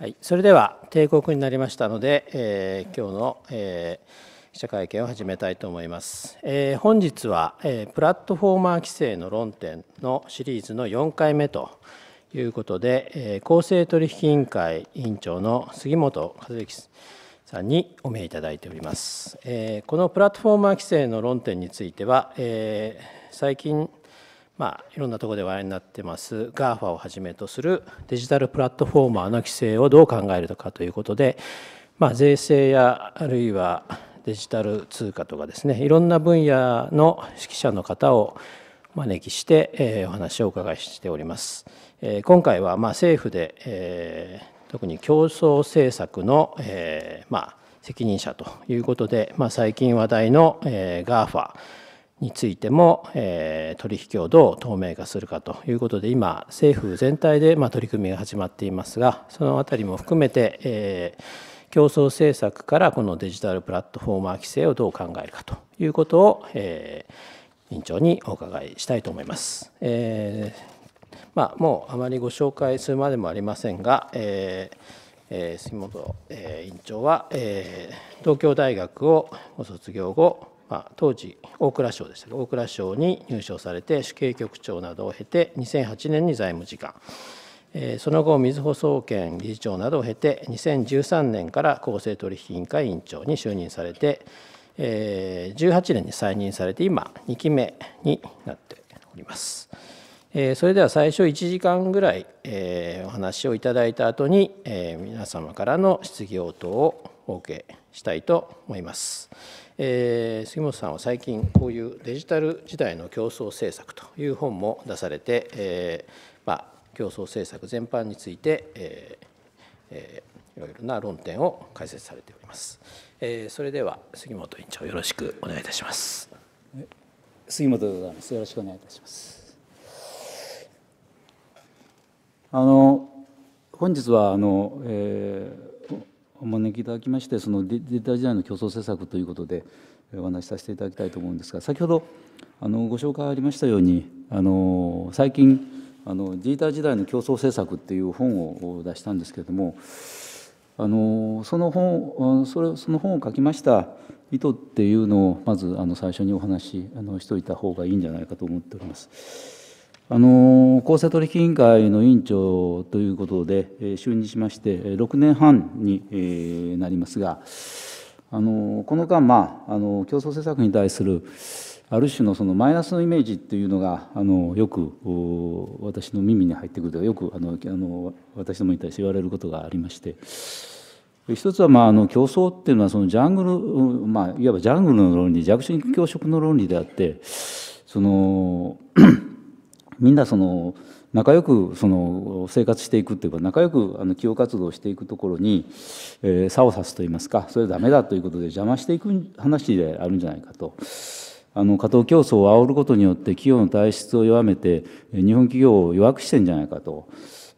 はい、それでは定刻になりましたので、えー、今日の、えー、記者会見を始めたいと思います。えー、本日は、えー、プラットフォーマー規制の論点のシリーズの4回目ということで、えー、公正取引委員会委員長の杉本和之さんにお見えいただいております。えー、このプラットフォーマー規制の論点については、えー、最近まあ、いろんなところで話題になってます GAFA をはじめとするデジタルプラットフォーマーの規制をどう考えるのかということで、まあ、税制やあるいはデジタル通貨とかですねいろんな分野の識者の方を招きして、えお話をお伺いしております。え今回は、ま政府で、え特に競争政策の、えま責任者ということで、ま最近話題の、え GAFA についても、えー、取引をどう透明化するかということで今政府全体で、まあ、取り組みが始まっていますがその辺りも含めて、えー、競争政策からこのデジタルプラットフォーマー規制をどう考えるかということを、えー、委員長にお伺いしたいと思います。えー、まあ、もうあまりご紹介するまでもありませんが、えーえー、杉本、えー、員長は、えー、東京大学をご卒業後まあ、当時大蔵省でしたけど大蔵省に入省されて主計局長などを経て2008年に財務次官その後みずほ総研理事長などを経て2013年から公正取引委員会委員長に就任されて18年に再任されて今2期目になっております。それでは最初1時間ぐらいお話をいただいた後に皆様からの質疑応答をお受けしたいと思います。えー、杉本さんは最近こういうデジタル時代の競争政策という本も出されて、えー、まあ、競争政策全般について、えーえー、いろいろな論点を解説されております、えー、それでは杉本委員長よろしくお願いいたします杉本でございますよろしくお願いいたしますあの本日はあの、えーお招きいただきましてそのデジタル時代の競争政策ということでお話しさせていただきたいと思うんですが先ほどあのご紹介ありましたようにあの最近あのデジタル時代の競争政策っていう本を出したんですけれどもあのその本それその本を書きました意図っていうのをまずあの最初にお話しあのしといた方がいいんじゃないかと思っております。あの公正取引委員会の委員長ということで、就任しまして、6年半になりますが、あのこの間、まああの、競争政策に対するある種のそのマイナスのイメージというのが、あのよく私の耳に入ってくるというか、よくあのあの私どもに対して言われることがありまして。一つは、まあ、あの競争っていうのはそのジャングル、まあ、いわばジャングルの論理弱心教職の論理であってそのみんなその仲良くその生活していくというか仲良くあの企業活動をしていくところに、えー、差を指すといいますかそれはダメだということで邪魔していく話であるんじゃないかと。あの過当競争を煽ることによって企業の体質を弱めて日本企業を弱くしてんじゃないかと、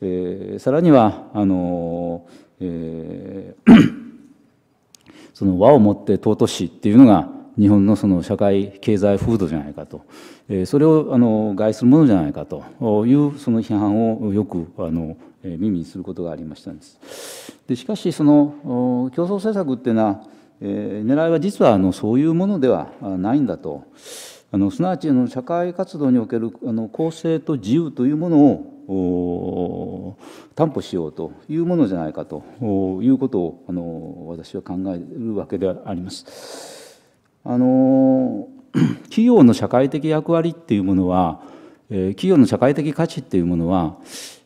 えー、さらにはあの、えー、その和をもって尊しっていうのが日本のその社会経済風土じゃないかと、それをあの害するものじゃないかというその批判をよくあの耳にすることがありましたんです。でしかしその競争政策っていうのは、狙いは実はあのそういうものではないんだとあのすなわちの社会活動におけるあの公正と自由というものを担保しようというものじゃないかということをあの私は考えるわけであります。あの 企業の社会的役割っていうものは、え企業の社会的価値っていうものは、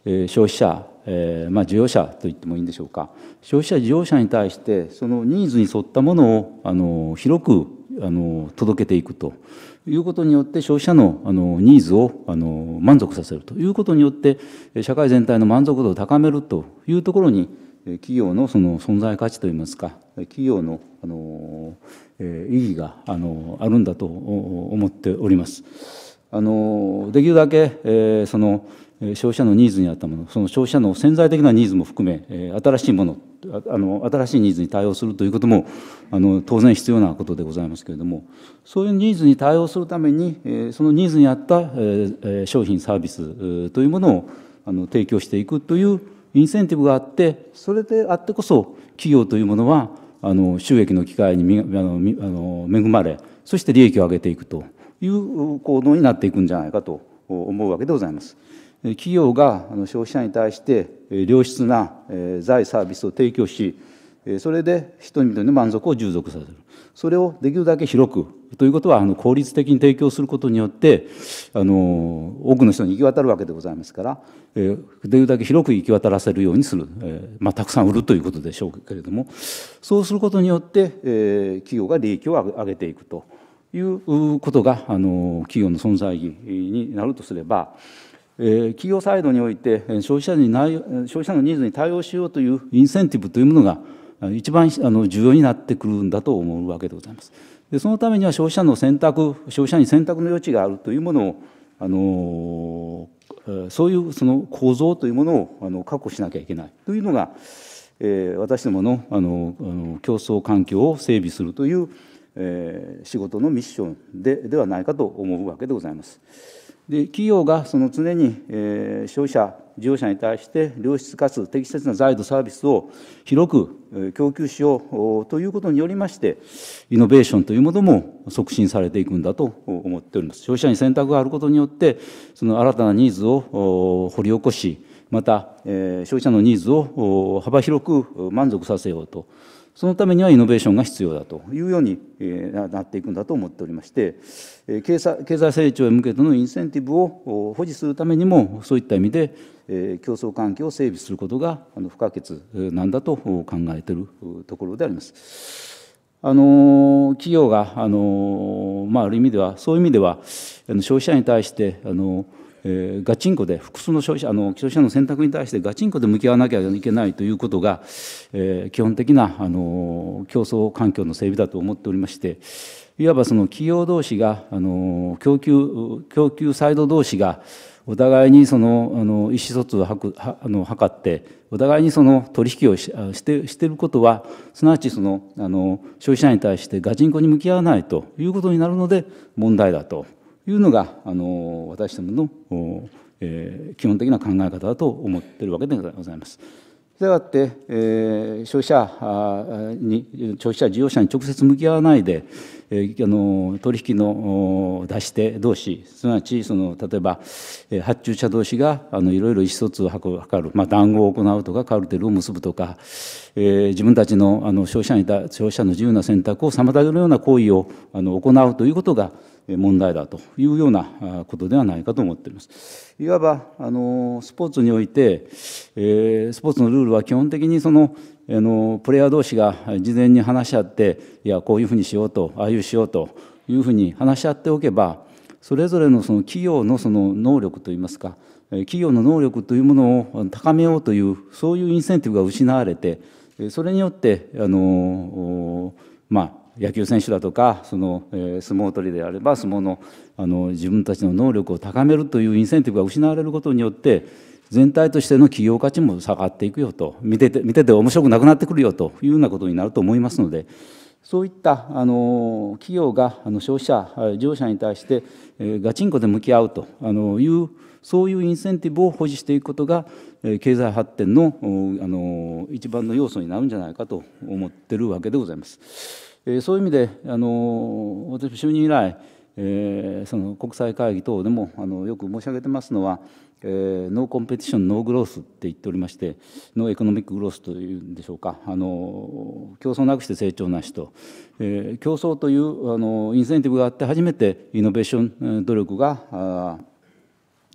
え消費者、えまあ、需要者と言ってもいいんでしょうか消費者需要者に対してそのニーズに沿ったものを、あの広く、あの届けていくということによって消費者のあのニーズをあの満足させるということによって社会全体の満足度を高めるというところに企業のその存在価値といいますか企業のあの、え意義があのあるんだと思っております。あのできるだけ、えその消費者のニーズに合ったものその消費者の潜在的なニーズも含め新しいものあの新しいニーズに対応するということもあの当然必要なことでございますけれどもそういうニーズに対応するためにそのニーズに合った商品サービスというものをあの提供していくというインセンティブがあってそれであってこそ企業というものはあの収益の機会にあの恵まれそして利益を上げていくという行動になっていくんじゃないかと思うわけでございます。企業が消費者に対して良質な財サービスを提供しそれで人々の満足を従属させるそれをできるだけ広くということはあの効率的に提供することによってあの多くの人に行き渡るわけでございますから、えー、できるだけ広く行き渡らせるようにする、えー、まあ、たくさん売るということでしょうけれどもそうすることによって、えー、企業が利益を上げていくということがあの企業の存在意義になるとすれば、えー、企業サイドにおいて消費者に消費者のニーズに対応しようというインセンティブというものが一番あの重要になってくるんだと思うわけでございます。でそのためには消費者の選択消費者に選択の余地があるというものをあのそういうその構造というものをあの確保しなきゃいけないというのが、えー、私どものあの競争環境を整備するという、えー、仕事のミッションでではないかと思うわけでございます。で企業がその常に、えー、消費者事業者に対して良質かつ適切な財度サービスを広く供給しようということによりましてイノベーションというものも促進されていくんだと思っております消費者に選択があることによってその新たなニーズを掘り起こしまた消費者のニーズを幅広く満足させようとそのためにはイノベーションが必要だというようになっていくんだと思っておりまして経済成長へ向けてのインセンティブを保持するためにもそういった意味で競争環境を整備することが不可欠なんだと考えているところであります。あの企業があの、まあ、ある意味ではそういう意味では消費者に対してあのえー、ガチンコで複数の消費者あの消費者の選択に対してガチンコで向き合わなきゃいけないということが、えー、基本的なあの競争環境の整備だと思っておりましていわばその企業同士があの供給供給サイド同士がお互いにそのあの意思疎通をはくはあの図ってお互いにその取引をししてしていることはすなわちそのあの消費者に対してガチンコに向き合わないということになるので問題だというのがあの私どもの、えー、基本的な考え方だと思っているわけでございます。したがって、えー、消費者に消費者事業者に直接向き合わないで、えー、あの取引の出して同士すなわちその例えば発注者同士があのいろいろ意思疎通を図る、まあ、談合を行うとかカルテルを結ぶとか、えー、自分たちのあの消費者に消費者の自由な選択を妨げるような行為をあの行うということが問題だというようなことではないかと思っています。いわばあのスポーツにおいて、えー、スポーツのルールは基本的にそのあのプレイヤー同士が事前に話し合っていやこういうふうにしようとああいうしようというふうに話し合っておけばそれぞれのその企業のその能力といいますか企業の能力というものを高めようというそういうインセンティブが失われてそれによってあのまあ野球選手だとかその、相撲取りであれば相撲のあの自分たちの能力を高めるというインセンティブが失われることによって全体としての企業価値も下がっていくよと見てて見てて面白くなくなってくるよというようなことになると思いますのでそういったあの企業があの消費者業者に対して、えー、ガチンコで向き合うというそういうインセンティブを保持していくことが、経済発展のあの一番の要素になるんじゃないかと思っているわけでございます。えー、そういう意味であの私就任以来、えー、その国際会議等でもあのよく申し上げてますのはえー、ノーコンペティションノーグロースって言っておりましてノーエコノミックグロースというんでしょうかあの競争なくして成長なしと、えー、競争というあのインセンティブがあって初めてイノベーション努力が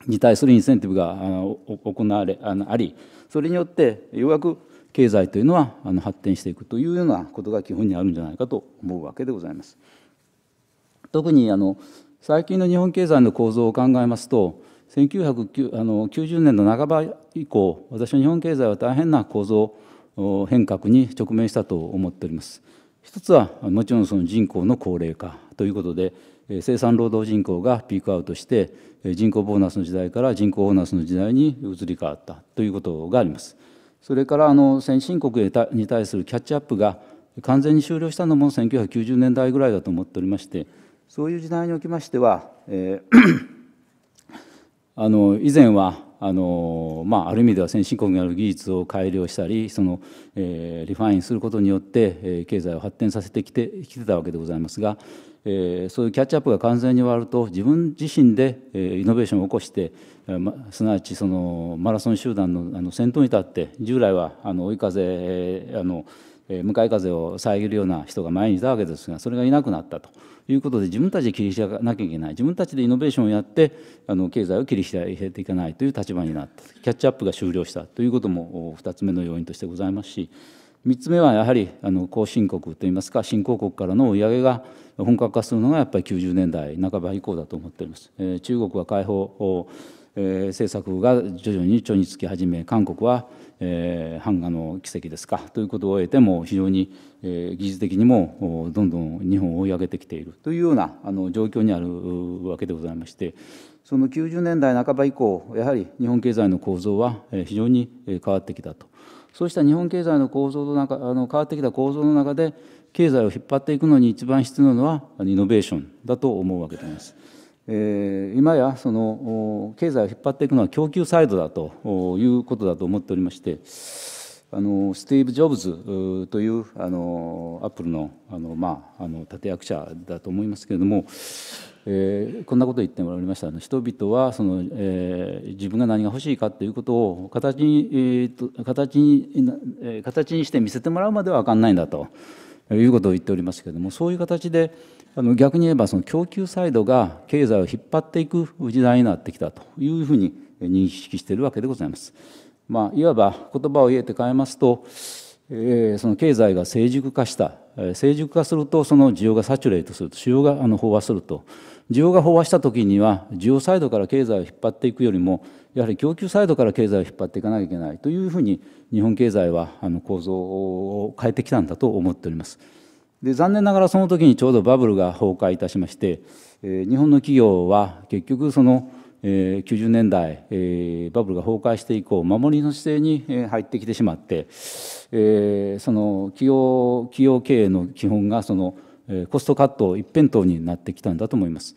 に対するインセンティブが行われあのありそれによってようやく経済というのはあの発展していくというようなことが基本にあるんじゃないかと思うわけでございます。特にあの最近の日本経済の構造を考えますと1990年の半ば以降私は日本経済は大変な構造変革に直面したと思っております。一つはもちろんその人口の高齢化ということで生産労働人口がピークアウトして人口ボーナスの時代から人口ボーナスの時代に移り変わったということがあります。それからあの先進国に対するキャッチアップが完全に終了したのも1990年代ぐらいだと思っておりましてそういう時代におきましては、えーあの以前はあのまあ、ある意味では先進国にある技術を改良したりその、えリファインすることによって、え経済を発展させてきてきてたわけでございますが、えそういうキャッチアップが完全に終わると自分自身で、えイノベーションを起こして、えま、すなわちそのマラソン集団のあの先頭に立って従来はあの追い風、えあの向かい風を遮るような人が前にいたわけですがそれがいなくなったと。いうことで自分たちで切り開かなきゃいけない自分たちでイノベーションをやってあの経済を切り開いていかないという立場になったキャッチアップが終了したということも2つ目の要因としてございますし3つ目はやはりあの後進国といいますか新興国からの追い上げが本格化するのがやっぱり90年代半ば以降だと思っております。え中国は解放え政策が徐々にちょにつき始め韓国はえー、版画の奇跡ですかということを得ても非常に、えー、技術的にもどんどん日本を追い上げてきているというようなあの状況にあるわけでございましてその90年代半ば以降やはり日本経済の構造は非常に変わってきたとそうした日本経済の構造の中あの変わってきた構造の中で経済を引っ張っていくのに一番必要なのはイノベーションだと思うわけであります。えー、今やその経済を引っ張っていくのは供給サイドだということだと思っておりましてあのスティーブ・ジョブズというあのアップルのあの,、まあ、あの立役者だと思いますけれども、えー、こんなことを言ってもらいました人々はその、えー、自分が何が欲しいかということを形に,、えーと、形に形にして見せてもらうまでは分かんないんだということを言っておりますけれどもそういう形で。あの逆に言えばその供給サイドが経済を引っ張っていく時代になってきたというふうに認識しているわけでございます。まあ、いわば言葉を言えて変えますと、えー、その経済が成熟化した、え成熟化するとその需要がサチュレートすると需要があの飽和すると需要が飽和した時には需要サイドから経済を引っ張っていくよりもやはり供給サイドから経済を引っ張っていかなきゃいけないというふうに日本経済はあの構造を変えてきたんだと思っております。で残念ながらその時にちょうどバブルが崩壊いたしまして、え日本の企業は結局その、え90年代、えバブルが崩壊して以降守りの姿勢に入ってきてしまって、えその企業企業経営の基本がそのコストカット一辺倒になってきたんだと思います。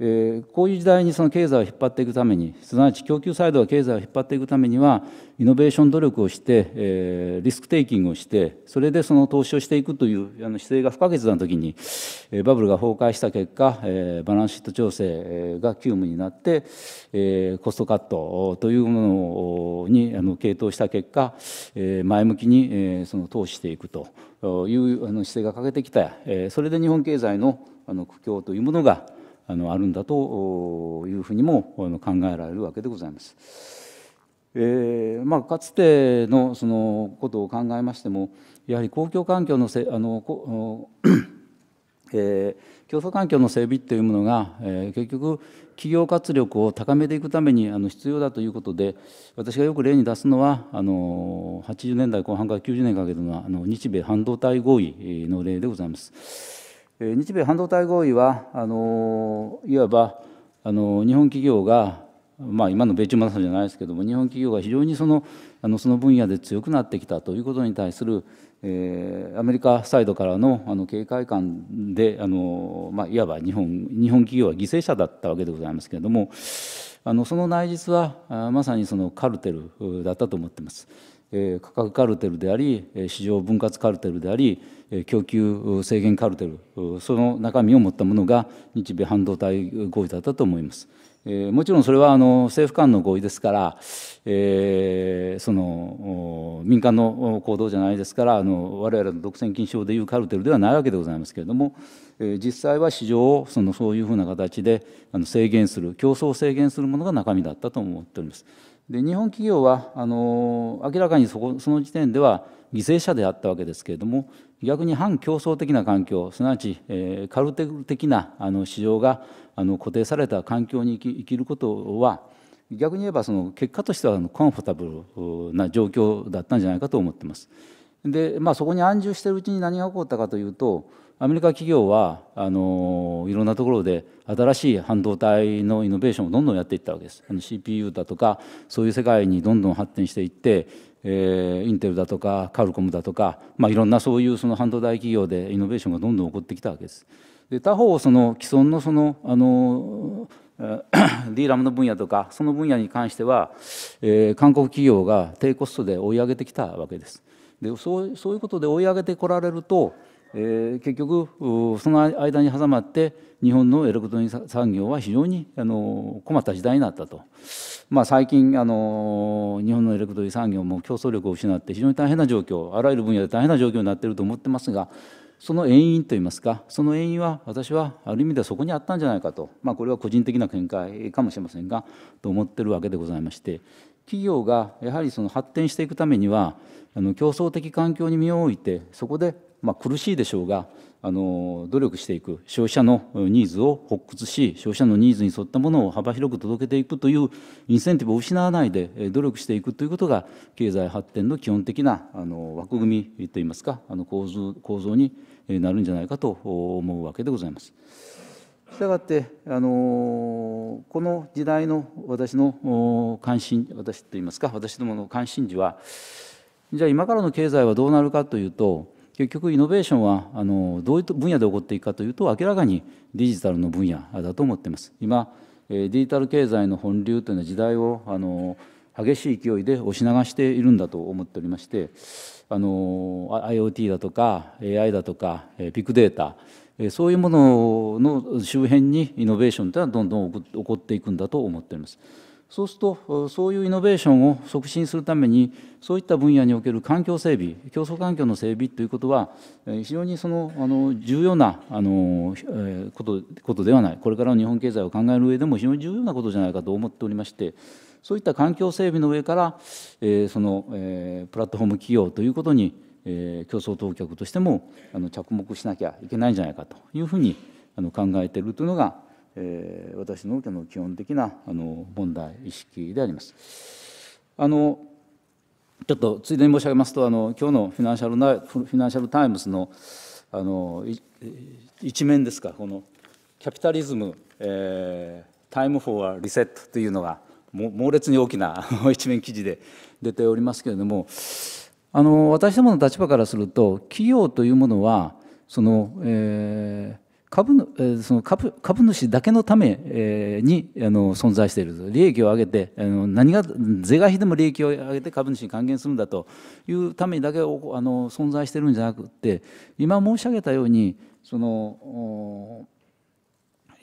えー、こういう時代にその経済を引っ張っていくためにすなわち供給サイドが経済を引っ張っていくためにはイノベーション努力をして、えー、リスクテイキングをしてそれでその投資をしていくというあの姿勢が不可欠な時に、えー、バブルが崩壊した結果、えー、バランスシート調整が急務になって、えー、コストカットというものにあの傾倒した結果、えー、前向きに、えー、その投資していくというあの姿勢が欠けてきた、えー、それで日本経済のあの苦境というものがあのあるんだというふうにも考えられるわけでございます。えーまあ、かつてのそのことを考えましてもやはり公共環境のせあのえー、競争環境の整備というものが、えー、結局企業活力を高めていくためにあの必要だということで私がよく例に出すのはあの80年代後半から90年かけてのあの日米半導体合意の例でございます。日米半導体合意はあのいわばあの日本企業が、まあ、今の米中摩擦じゃないですけども日本企業が非常にそのあのその分野で強くなってきたということに対する、えー、アメリカサイドからのあの警戒感であの、まあ、いわば日本日本企業は犠牲者だったわけでございますけれどもあのその内実はまさにそのカルテルだったと思っています。価格カルテルであり市場分割カルテルであり供給制限カルテルその中身を持ったものが日米半導体合意だったと思います。もちろんそれはあの政府間の合意ですから、えー、その民間の行動じゃないですからあの我々の独占禁止法でいうカルテルではないわけでございますけれども、え実際は市場をそのそういうふうな形であの制限する競争を制限するものが中身だったと思っております。で日本企業はあの明らかにそこその時点では犠牲者であったわけですけれども逆に反競争的な環境すなわち、えー、カルテル的なあの市場があの固定された環境に生きることは逆に言えばその結果としてはコンフォタブルな状況だったんじゃないかと思ってます。でまあそこに安住しているうちに何が起こったかというとアメリカ企業はあのいろんなところで新しい半導体のイノベーションをどんどんやっていったわけです。あの CPU だとかそういう世界にどんどん発展していって、えー、インテルだとかカルコムだとか、まあ、いろんなそういうその半導体企業でイノベーションがどんどん起こってきたわけです。で他方その既存のそのあの DRAM の分野とかその分野に関しては、えー、韓国企業が低コストで追い上げてきたわけです。でそうそういうことで追い上げてこられるとえー、結局その間に挟まって日本のエレクトロニク産業は非常にあの困った時代になったと、まあ、最近あの日本のエレクトロニク産業も競争力を失って非常に大変な状況あらゆる分野で大変な状況になっていると思ってますがその遠因といいますかその遠因は私はある意味ではそこにあったんじゃないかと、まあ、これは個人的な見解かもしれませんがと思ってるわけでございまして企業がやはりその発展していくためにはあの競争的環境に身を置いてそこでまあ、苦しいでしょうがあの努力していく消費者のニーズを発掘し消費者のニーズに沿ったものを幅広く届けていくというインセンティブを失わないで努力していくということが経済発展の基本的なあの枠組みといいますかあの構図構造になるんじゃないかと思うわけでございます。したがってあのこの時代の私の関心私といいますか私どもの関心事はじゃあ今からの経済はどうなるかというと結局イノベーションはあのどういう分野で起こっていくかというと明らかにデジタルの分野だと思っています今デジタル経済の本流というのは時代をあの激しい勢いで押し流しているんだと思っておりましてあの IoT だとか AI だとかビッグデータそういうものの周辺にイノベーションというのはどんどん起こっていくんだと思っております。そうすると、そういうイノベーションを促進するために、そういった分野における環境整備、競争環境の整備ということは、非常にそのあの重要なあのことことではない、これからの日本経済を考える上でも非常に重要なことじゃないかと思っておりまして、そういった環境整備の上から、えー、その、えー、プラットフォーム企業ということに、えー、競争当局としてもあの着目しなきゃいけないんじゃないかというふうにあの考えているというのが、えー、私のの基本的なあの問題意識であります。あのちょっとついでに申し上げますとあの今日のフィナンシャルナフィナンシャル・タイムズのあの一面ですかこのキャピタリズム、えー、タイム・フォア・リセットというのが猛烈に大きな 一面記事で出ておりますけれどもあの私どもの立場からすると企業というものはその、えー、株のその株株主だけのためにあの存在している利益を上げてあの何が是が非でも利益を上げて株主に還元するんだというためにだけあの存在しているんじゃなくて今申し上げたようにその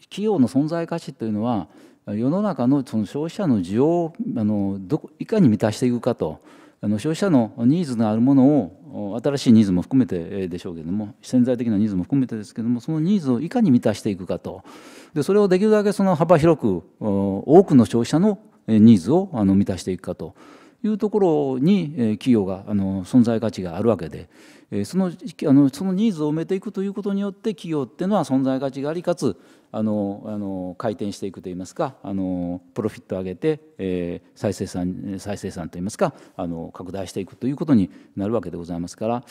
企業の存在価値というのは世の中のその消費者の需要をあのどこいかに満たしていくかと。あの消費者のニーズのあるものを新しいニーズも含めてでしょうけども潜在的なニーズも含めてですけどもそのニーズをいかに満たしていくかとでそれをできるだけその幅広く多くの消費者のニーズをあの満たしていくかというところに企業があの存在価値があるわけでそのあのそのニーズを埋めていくということによって企業っていうのは存在価値がありかつあのあの回転していくといいますかあのプロフィットを上げて、えー、再生産再生産といいますかあの拡大していくということになるわけでございますから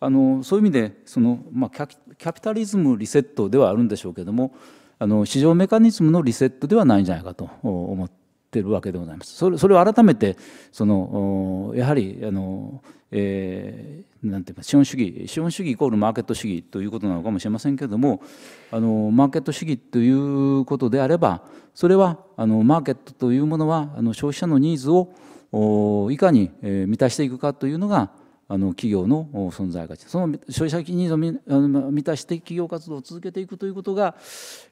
あのそういう意味でその、まあ、キャピタリズムリセットではあるんでしょうけどもあの市場メカニズムのリセットではないんじゃないかと思ってるわけでございます。それそれを改めてそのやはりあのえー、なんていうか資本主義資本主義イコールマーケット主義ということなのかもしれませんけれどもあのマーケット主義ということであればそれはあのマーケットというものはあの消費者のニーズをいかに満たしていくかというのがあの企業の存在価値その消費者ニーズを満たして企業活動を続けていくということが、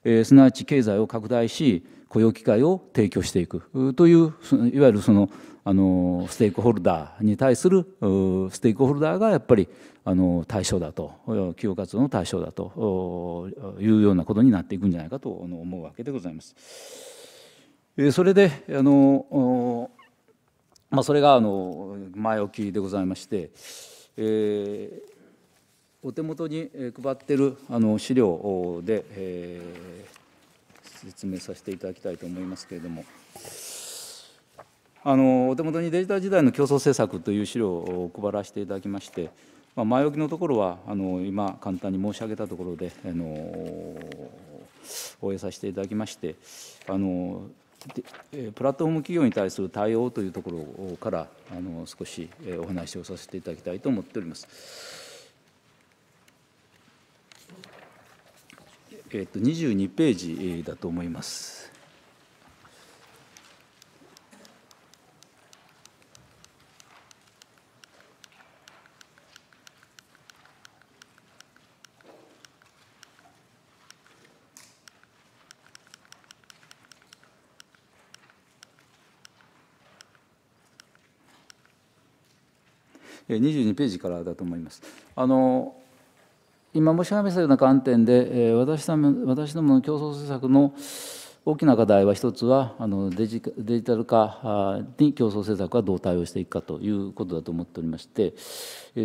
えー、すなわち経済を拡大し雇用機会を提供していくといういわゆるそのあのステークホルダーに対するステークホルダーがやっぱりあの対象だと企業活動の対象だというようなことになっていくんじゃないかと思うわけでございます。それであのまあ、それがあの前置きでございまして、えー、お手元に配ってるあの資料で、えー、説明させていただきたいと思いますけれども。あのお手元にデジタル時代の競争政策という資料を配らせていただきまして、まあ、前置きのところはあの今簡単に申し上げたところであの応援させていただきましてあのプラットフォーム企業に対する対応というところからあの少しお話をさせていただきたいと思っております。えっと、22ページだと思います。22ページからだと思います。あの今申し上げたような観点で私どもの競争政策の大きな課題は一つはあのデジデジタル化に競争政策はどう対応していくかということだと思っておりまして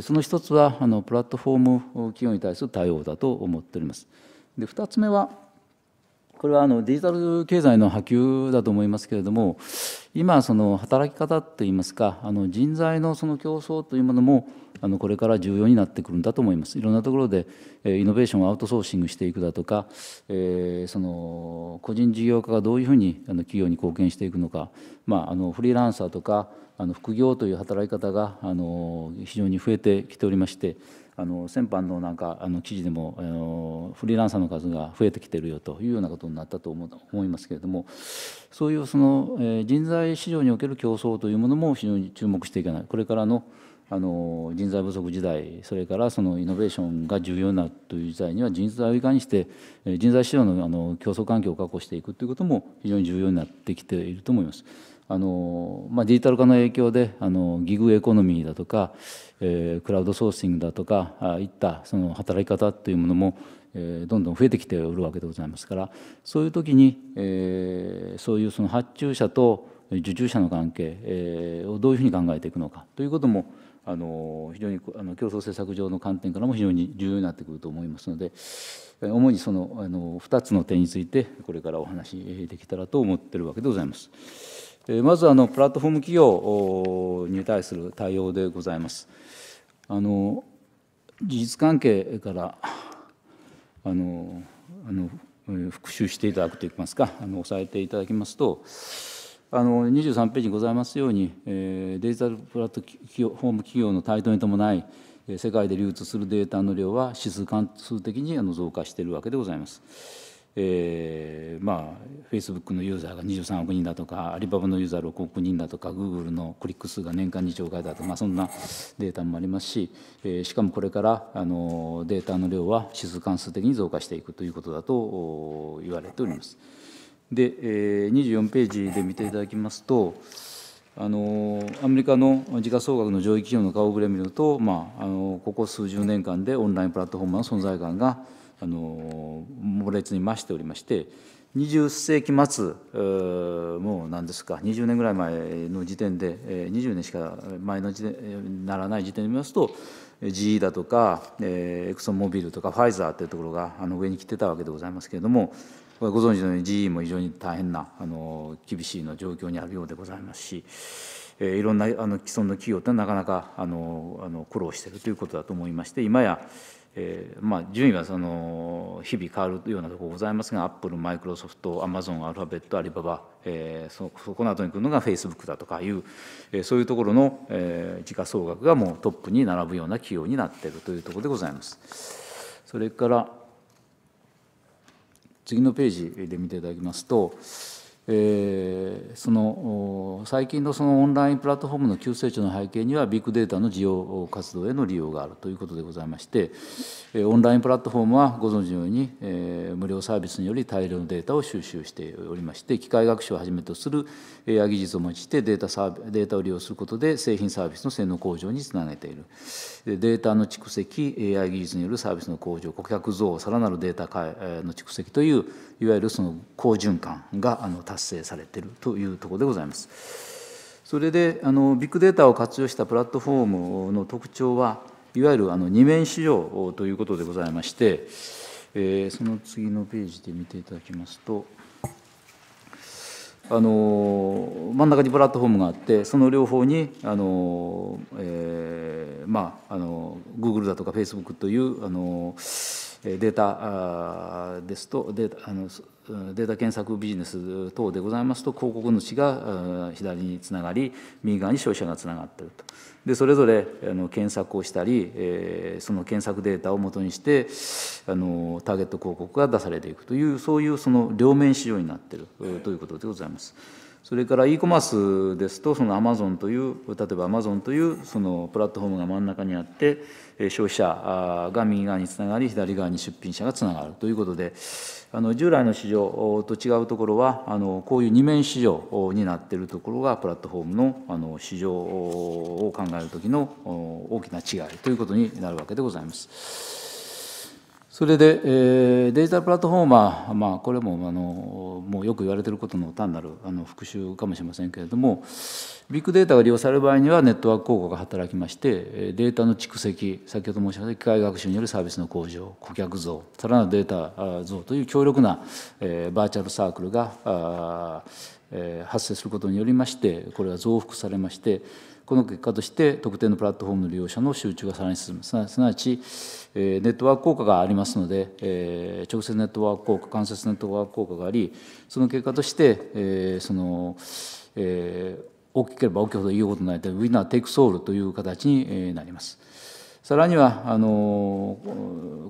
その一つはあのプラットフォーム企業に対する対応だと思っております。で2つ目はこれはあのデジタル経済の波及だと思いますけれども今その働き方といいますかあの人材のその競争というものもあのこれから重要になってくるんだと思いますいろんなところでイノベーションをアウトソーシングしていくだとか、えー、その個人事業家がどういうふうにあの企業に貢献していくのか、まあ、あのフリーランサーとかあの副業という働き方があの非常に増えてきておりましてあの先般のなんかあの記事でもあのフリーランサーの数が増えてきてるよというようなことになったと思思いますけれどもそういうその、えー、人材市場における競争というものも非常に注目していかないこれからのあの人材不足時代それからそのイノベーションが重要になるという時代には人材をいかにして人材市場のあの競争環境を確保していくということも非常に重要になってきていると思います。あのまあ、デジタル化の影響であのギグエコノミーだとか、えー、クラウドソーシングだとかあいったその働き方というものも、えー、どんどん増えてきておるわけでございますからそういう時に、えー、そういうその発注者と受注者の関係、えー、をどういうふうに考えていくのかということもあの非常にあの競争政策上の観点からも非常に重要になってくると思いますので主にそのあの2つの点についてこれからお話しできたらと思ってるわけでございます。まずあのプラットフォーム企業に対する対応でございます。あの事実関係からあのあの復習していただくといいますかあの押さえていただきますとあの23ページにございますように、えー、デジタルプラットフォーム企業の台頭に伴い世界で流通するデータの量は指数関数的に増加しているわけでございます。えー、まあフェイスブックのユーザーが23億人だとかアリババのユーザー6億人だとかグーグルのクリック数が年間2兆回だとか、まあ、そんなデータもありますし、えー、しかもこれからあのデータの量は指数関数的に増加していくということだと言われております。で、えー、24ページで見ていただきますと、あのアメリカの時価総額の上位企業の顔ぶれを見ると、まあ、あのここ数十年間でオンラインプラットフォームの存在感があの猛烈に増しておりまして20世紀末もう何ですか20年ぐらい前の時点で20年しか前の時点ならない時点で見ますと GE だとかエクソンモビルとかファイザーというところがあの上に来てたわけでございますけれどもご存知のように GE も非常に大変なあの厳しいの状況にあるようでございますし。えいろんなあの既存の企業ってなかなかあのあの苦労しているということだと思いまして今やえーまあ、順位はその日々変わるようなところございますがアップルマイクロソフトアマゾンアルファベットアリババ、えー、そそこの後に来るのがフェイスブックだとかいう、えー、そういうところの、えー、時価総額がもうトップに並ぶような企業になっているというところでございます。それから次のページで見ていただきますと、えー、その最近のそのオンラインプラットフォームの急成長の背景にはビッグデータの需要活動への利用があるということでございましてオンラインプラットフォームはご存知のように、えー、無料サービスにより大量のデータを収集しておりまして機械学習をはじめとする AI 技術を用いてデータサーデータを利用することで製品サービスの性能向上につなげている。データの蓄積 AI 技術によるサービスの向上顧客増さらなるデータの蓄積といういわゆるその好循環があの達成されているというところでございます。それであのビッグデータを活用したプラットフォームの特徴はいわゆるあの二面市場ということでございまして、えー、その次のページで見ていただきますと。あの真ん中にプラットフォームがあってその両方にあの、えー、まああの Google だとか Facebook というあのデータですとデータあのデータ検索ビジネス等でございますと広告主が左につながり右側に消費者がつながっていると。でそれぞれあの検索をしたり、えー、その検索データをもとにしてあのターゲット広告が出されていくというそういうその両面市場になっているということでございます。それから e コマースですとその Amazon という例えば Amazon というそのプラットフォームが真ん中にあって消費者が右側につながり左側に出品者がつながるということであの従来の市場と違うところはあのこういう二面市場になっているところがプラットフォームのあの市場を考える時の大きな違いということになるわけでございます。それで、えー、デジタルプラットフォーマー、まあ、これもあのもうよく言われていることの単なるあの復習かもしれませんけれどもビッグデータが利用される場合にはネットワーク効果が働きましてデータの蓄積先ほど申し上げた機械学習によるサービスの向上顧客増さらなるデータ増という強力な、えー、バーチャルサークルがあ、えー、発生することによりましてこれは増幅されましてこの結果として特定のプラットフォームの利用者の集中がさらに進むすなわち、えー、ネットワーク効果がありますので、えー、直接ネットワーク効果間接ネットワーク効果がありその結果として、えー、その、えー、大きければ大きいほど言うことになりたいウィナーテイクソールという形になります。さらにはあの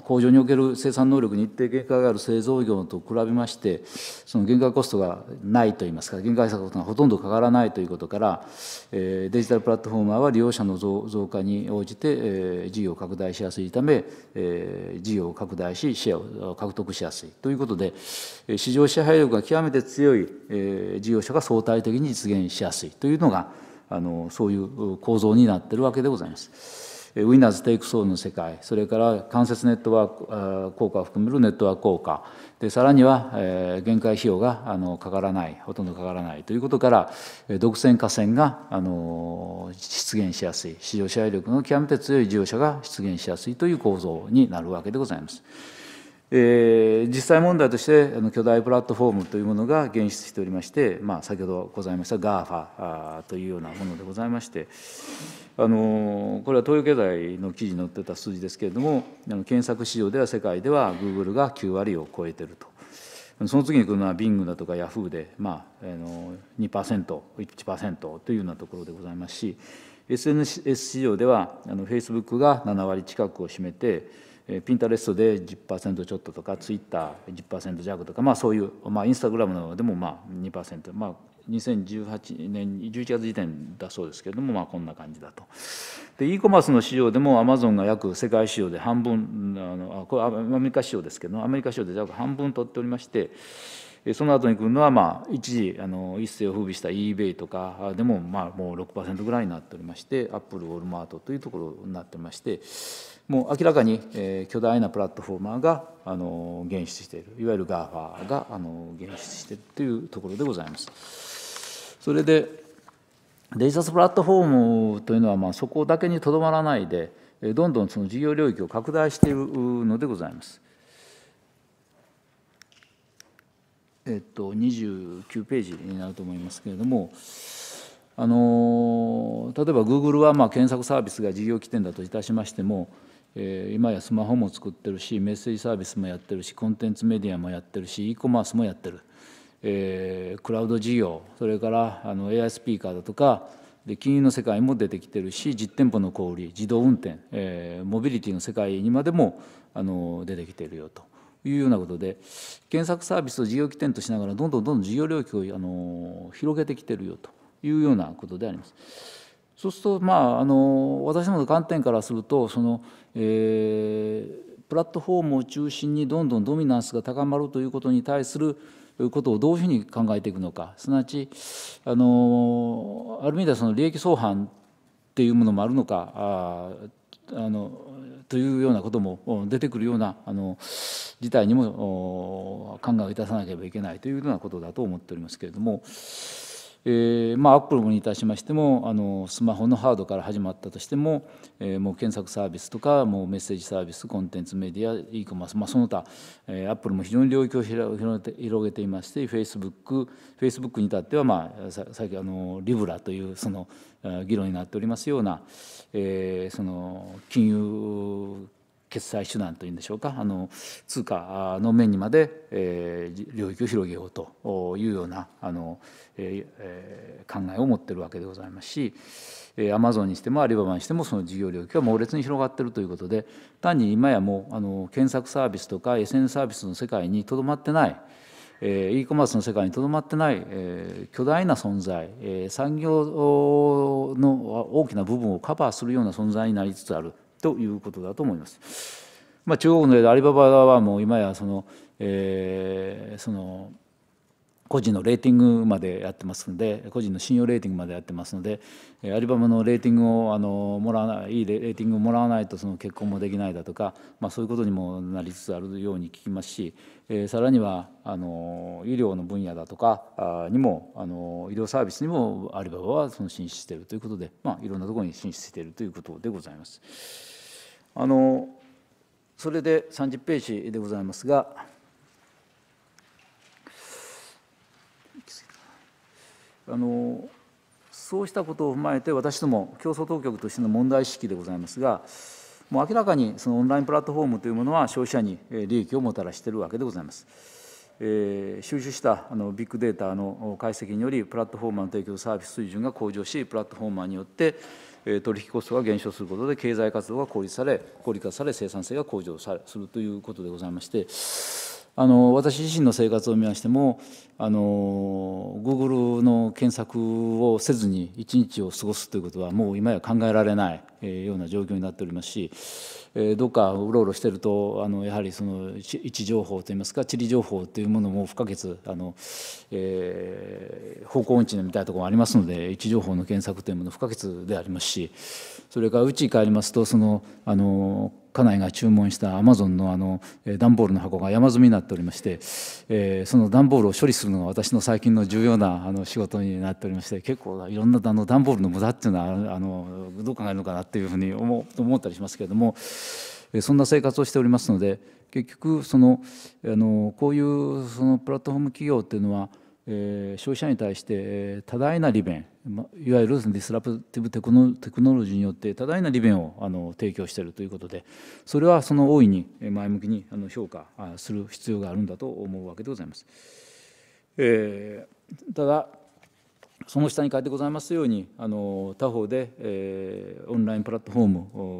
工場における生産能力に一定限界がある製造業と比べましてその限界コストがないといいますか限界策がほとんどかからないということから、えデジタルプラットフォーマーは利用者の増増加に応じて、え事業を拡大しやすいため、え事業を拡大しシェアを獲得しやすいということで市場支配力が極めて強い、え事業者が相対的に実現しやすいというのがあのそういう構造になっているわけでございます。ウィナーズ・テイク・ソーの世界それから間接ネットワーク効果を含めるネットワーク効果でさらには、限界費用があのかからないほとんどかからないということから独占河川があの出現しやすい市場支配力の極めて強い事業者が出現しやすいという構造になるわけでございます。えー、実際問題としてあの巨大プラットフォームというものが現出しておりまして、まあ、先ほどございました GAFA というようなものでございまして、あのこれは東洋経済の記事に載ってた数字ですけれどもあの検索市場では世界ではグーグルが9割を超えてるとその次に来るのはビングだとかヤフーで、まあ、あの 2%1% というようなところでございますし SNS 市場ではあのイスブックが7割近くを占めてピンタレストで10%ちょっととかツイッター10%弱とかまあそういう、まあ、インスタグラムなどでもまあ2%まあ2018年11月時点だそうですけれども、まあ、こんな感じだと。で e コマースの市場でもアマゾンが約世界市場で半分あのこれアメリカ市場ですけどアメリカ市場で約半分取っておりましてその後に来るのは、まあ、一時あの一世を風靡した eBay とかでも、まあ、もう6%ぐらいになっておりましてアップルウォルマートというところになっておりましてもう明らかに、えー、巨大なプラットフォーマーがあの現出しているいわゆる GAFA があの現出しているというところでございます。それでデジタルプラットフォームというのはまあそこだけにとどまらないでどんどんその事業領域を拡大しているのでございます。えっと、29ページになると思いますけれども、あの例えばグーグルはまあ検索サービスが事業起点だといたしましても、えー、今やスマホも作ってるしメッセージサービスもやってるしコンテンツメディアもやってるし e コマースもやってるえー、クラウド事業それからあの AI スピーカーだとかで金融の世界も出てきてるし実店舗の小売自動運転、えー、モビリティの世界にまでもあの出てきてるよというようなことで検索サービスを事業起点としながらどんどんどんどん事業領域をあの広げてきてるよというようなことであります。そうすると、まあ、あの私どもの観点からするとその、えー、プラットフォームを中心にどんどんドミナンスが高まるということに対することをどういうふうに考えていくのかすなわちあのある意味ではその利益相反っていうものもあるのかああのというようなことも出てくるようなあの事態にも考えをいたさなければいけないというようなことだと思っておりますけれども。えーまあ、アップルにいたしましてもあのスマホのハードから始まったとしても,、えー、もう検索サービスとかもうメッセージサービスコンテンツメディア e コマース、まあ、その他、えー、アップルも非常に領域を広げていましてフェイスブックフェイスブックに至っては、まあ、さっきあのリブラというその議論になっておりますような、えー、その金融決済手段というんでしょうかあの通貨の面にまで、えー、領域を広げようというようなあの、えー、考えを持ってるわけでございますしアマゾンにしてもアリババにしてもその事業領域は猛烈に広がっているということで単に今やもうあの検索サービスとか SNS サービスの世界にとどまってない。えー、e コマースの世界にとどまってない、えー、巨大な存在、えー、産業の大きな部分をカバーするような存在になりつつあるということだと思います。まあ、中国のアリババはもう今やその、えー、その個人のレーティングまでやってますので個人の信用レーティングまでやってますのでアリババのレーティングをあのもらわないいいレーティングをもらわないとその結婚もできないだとか、まあ、そういうことにもなりつつあるように聞きますし、えー、さらにはあの医療の分野だとかにもあの医療サービスにもアリババはその進出しているということで、まあ、いろんなところに進出しているということでございます。あのそれで30ページでございますがあのそうしたことを踏まえて私ども競争当局としての問題意識でございますがもう明らかにそのオンラインプラットフォームというものは消費者に利益をもたらしているわけでございます。えー、収集したあのビッグデータの解析によりプラットフォーマーの提供サービス水準が向上しプラットフォーマーによって取引コストが減少することで経済活動が効率され効率化され生産性が向上するということでございましてあの私自身の生活を見ましてもあのグ o o g の検索をせずに一日を過ごすということはもう今や考えられない、えような状況になっておりますし、えどっかうろうろしてるとあのやはりその位置情報といいますか地理情報というものも不可欠あの、えー、方向音痴みたいなところもありますので位置情報の検索というもの不可欠でありますしそれからうちに帰りますとそのあの家内が注文したアマゾンのあの段ボールの箱が山積みになっておりまして、えー、その段ボールを処理するのが私の最近の重要なあの仕事になっておりまして結構いろんなあの段ボールの無駄っていうのはあのどう考えるのかなっていうふうに思思ったりしますけれどもそんな生活をしておりますので結局そのあのこういうそのプラットフォーム企業っていうのはえー、消費者に対して多大な利便いわゆるディスラプティブテクノテクノロジーによって多大な利便をあの提供しているということでそれはその大いに前向きにあの評価する必要があるんだと思うわけでございます。えー、ただその下に書いてございますようにあの他方で、えー、オンラインプラットフォー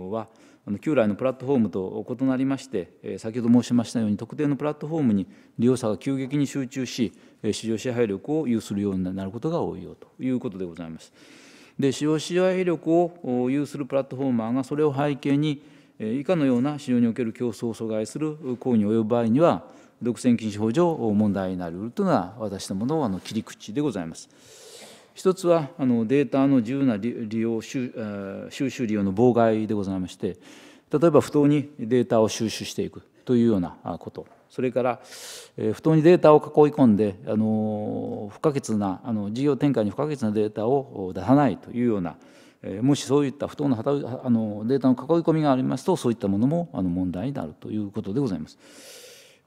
ムは旧来のプラットフォームと異なりまして、え先ほど申しましたように特定のプラットフォームに利用者が急激に集中し市場支配力を有するようになることが多いよということでございます。で市場支配力を有するプラットフォーマーがそれを背景に以下のような市場における競争を阻害する行為に及ぶ場合には独占禁止法上問題になりうるというのは私どものあの切り口でございます。一つはあのデータの自由な利用収集利用の妨害でございまして例えば不当にデータを収集していくというようなことそれから、え不当にデータを囲い込んで、あの不可欠なあの事業展開に不可欠なデータを出さないというような、えもしそういった不当なあのデータの囲い込みがありますとそういったものもあの問題になるということでございます。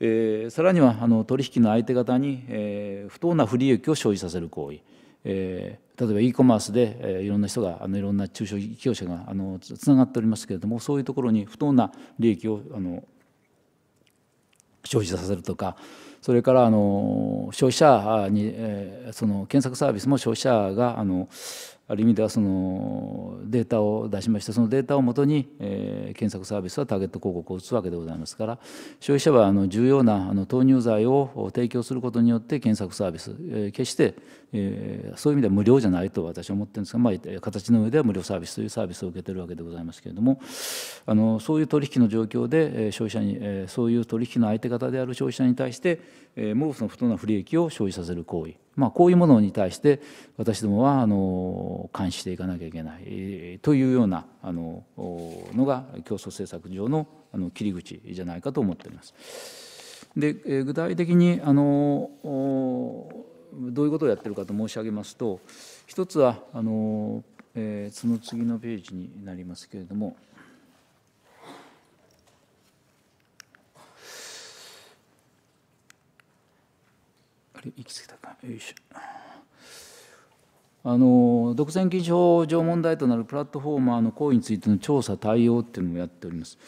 えー、さらにはあの取引の相手方に、えー、不当な不利益を生じさせる行為、えー、例えば e コマースで、えー、いろんな人があのいろんな中小企業者があのつながっておりますけれどもそういうところに不当な利益をあの生じさせるとかそれからあの消費者に、えー、その検索サービスも消費者があの、ある意味ではそのデータを出しましてそのデータをもとに、えー、検索サービスはターゲット広告を打つわけでございますから消費者はあの重要なあの投入剤を提供することによって検索サービス、えー、決してえー、そういう意味では無料じゃないと私は思ってるんですが、まあ、形の上では無料サービスというサービスを受けてるわけでございますけれどもあのそういう取引の状況で、え消費者に、えー、そういう取引の相手方である消費者に対して、えー、もうその不当な不利益を生じさせる行為、まあ、こういうものに対して私どもはあの監視していかなきゃいけない、えー、というようなあののが競争政策上のあの切り口じゃないかと思っております。で、え具体的にあのどういうことをやってるかと申し上げますと一つはあの、えー、その次のページになりますけれども。あれ行き過ぎたかよいしょ。あの独占禁止法上問題となるプラットフォーマーの行為についての調査、対応っていうのもやっております。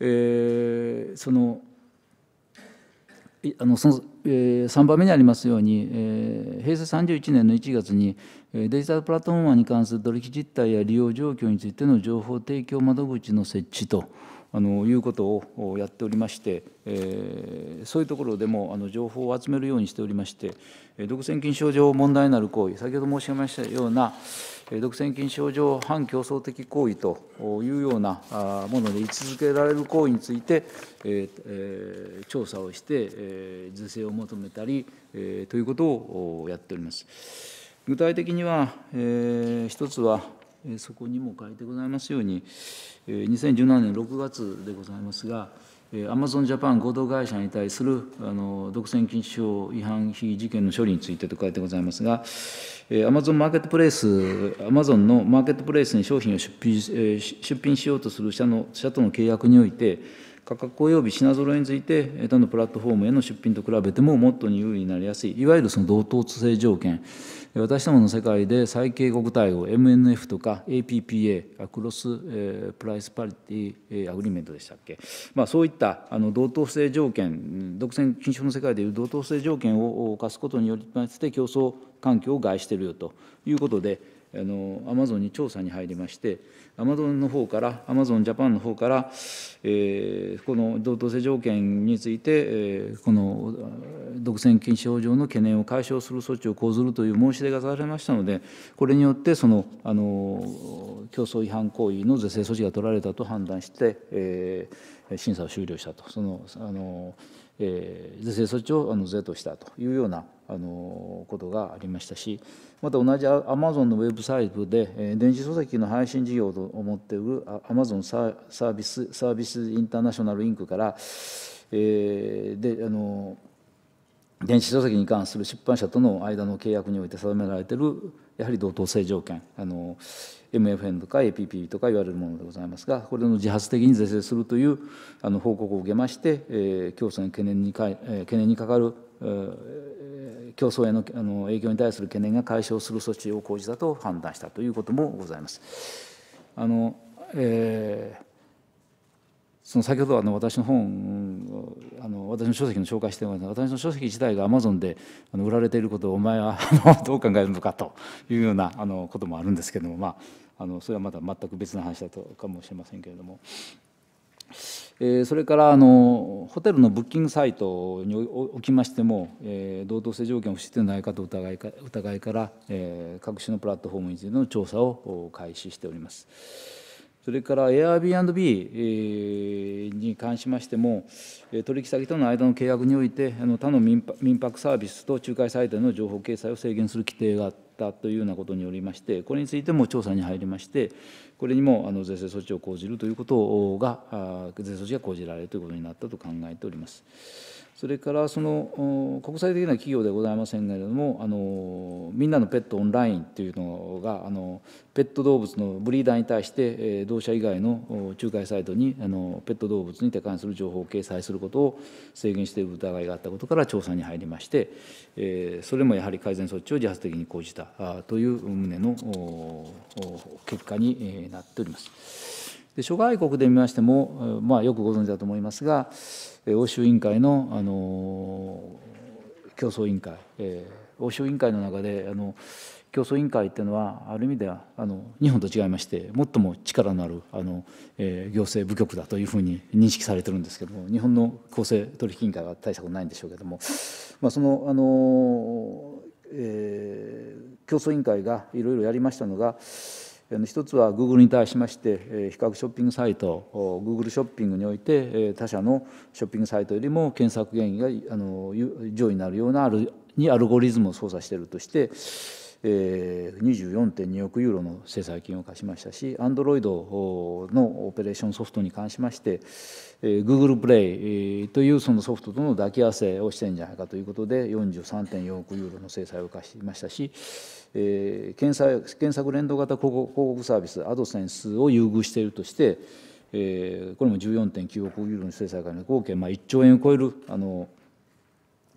えー、そのあのその、えー、3番目にありますように、えー、平成31年の1月にデジタルプラットフォーマーに関する取引実態や利用状況についての情報提供窓口の設置と。あのいうことをやっておりまして、えー、そういうところでもあの情報を集めるようにしておりまして、独占禁止法上問題になる行為、先ほど申し上げましたような、独占禁止法上反競争的行為というようなもので位置づけられる行為について、えー、調査をして、えー、是正を求めたり、えー、ということをやっております。具体的には、えー、一つはそこにも書いてございますように、2017年6月でございますが、アマゾンジャパン合同会社に対するあの独占禁止法違反被事件の処理についてと書いてございますが、アマゾンマーケットプレイス、アマゾンのマーケットプレイスに商品を出品出品しようとする社の社との契約において、価格及び品揃えについて、他のプラットフォームへの出品と比べても、もっとに有利になりやすい、いわゆるその同等性条件、私どもの世界で最恵国対応 MNF とか APPA クロス、えー、プライスパリティ、えー、アグリメントでしたっけ、まあ、そういったあの同等性条件独占禁止法の世界でいう同等性条件を課すことによりまして競争環境を害しているよということであのアマゾンに調査に入りましてアマゾンの方から、アマゾンジャパンの方から、えー、この同等性条件について、えー、この独占禁止法上の懸念を解消する措置を講ずるという申し出がされましたので、これによって、そのあの競争違反行為の是正措置が取られたと判断して、えー、審査を終了したと、そのあの、えー、是正措置をあの是としたというようなあのことがありましたしまた同じアマゾンのウェブサイトで、え電子書籍の配信事業と思っているアマゾンサービスサービスインターナショナルインクから、えー、であの電子書籍に関する出版社との間の契約において定められているやはり同等性条件あの MFN とか APP とか言われるものでございますがこれの自発的に是正するというあの報告を受けまして、えー、共産懸念にか、えー、懸念にかかる、えー競争へのあの影響に対する懸念が解消する措置を講じたと判断したということもございます。あのえー、その先ほどあの私の本あの私の書籍の紹介してもら私の書籍自体がアマゾンであの売られていることをお前は あのどう考えるのかというようなあのこともあるんですけれども、まあ、あのそれはまだ全く別の話だとかもしれませんけれども。えそれからあのホテルのブッキングサイトにおきましても、えー、同等性条件を不してないかと疑いか疑いから、えー、各種のプラットフォームについての調査を開始しております。それから Airbnb、えー、に関しましても、取引先との間の契約において、他の民泊サービスと仲介サイトへの情報掲載を制限する規定があったというようなことによりまして、これについても調査に入りまして、これにも税制措置を講じるということが、税制措置が講じられるということになったと考えております。それからその国際的な企業でございませんけれども、あのみんなのペットオンラインというのが、あのペット動物のブリーダーに対して、同社以外の仲介サイトにあのペット動物に手関する情報を掲載することを制限している疑いがあったことから調査に入りまして、えそれもやはり改善措置を自発的に講じたという旨の結果になっております。で諸外国で見ましても、まあ、よくご存知だと思いますが、欧州委員会のあの競争委員会、えー、欧州委員会の中であの競争委員会っていうのはある意味ではあの日本と違いまして最も力のあるあの、えー、行政部局だというふうに認識されてるんですけども日本の公正取引委員会は大したことないんでしょうけども、まあ、そのあの、えー、競争委員会がいろいろやりましたのが、一つは Google に対しまして比較ショッピングサイト Google ショッピングにおいて他社のショッピングサイトよりも検索原因が上位になるようなにアルゴリズムを操作しているとして24.2億ユーロの制裁金を課しましたし Android のオペレーションソフトに関しまして Google プレイというそのソフトとの抱き合わせをしてるんじゃないかということで43.4億ユーロの制裁を課しましたしえー、検索検索連動型広告広告サービスアドセンスを優遇しているとして、えー、これも14.9億ユーロの制裁から合計まあ1兆円を超えるあの、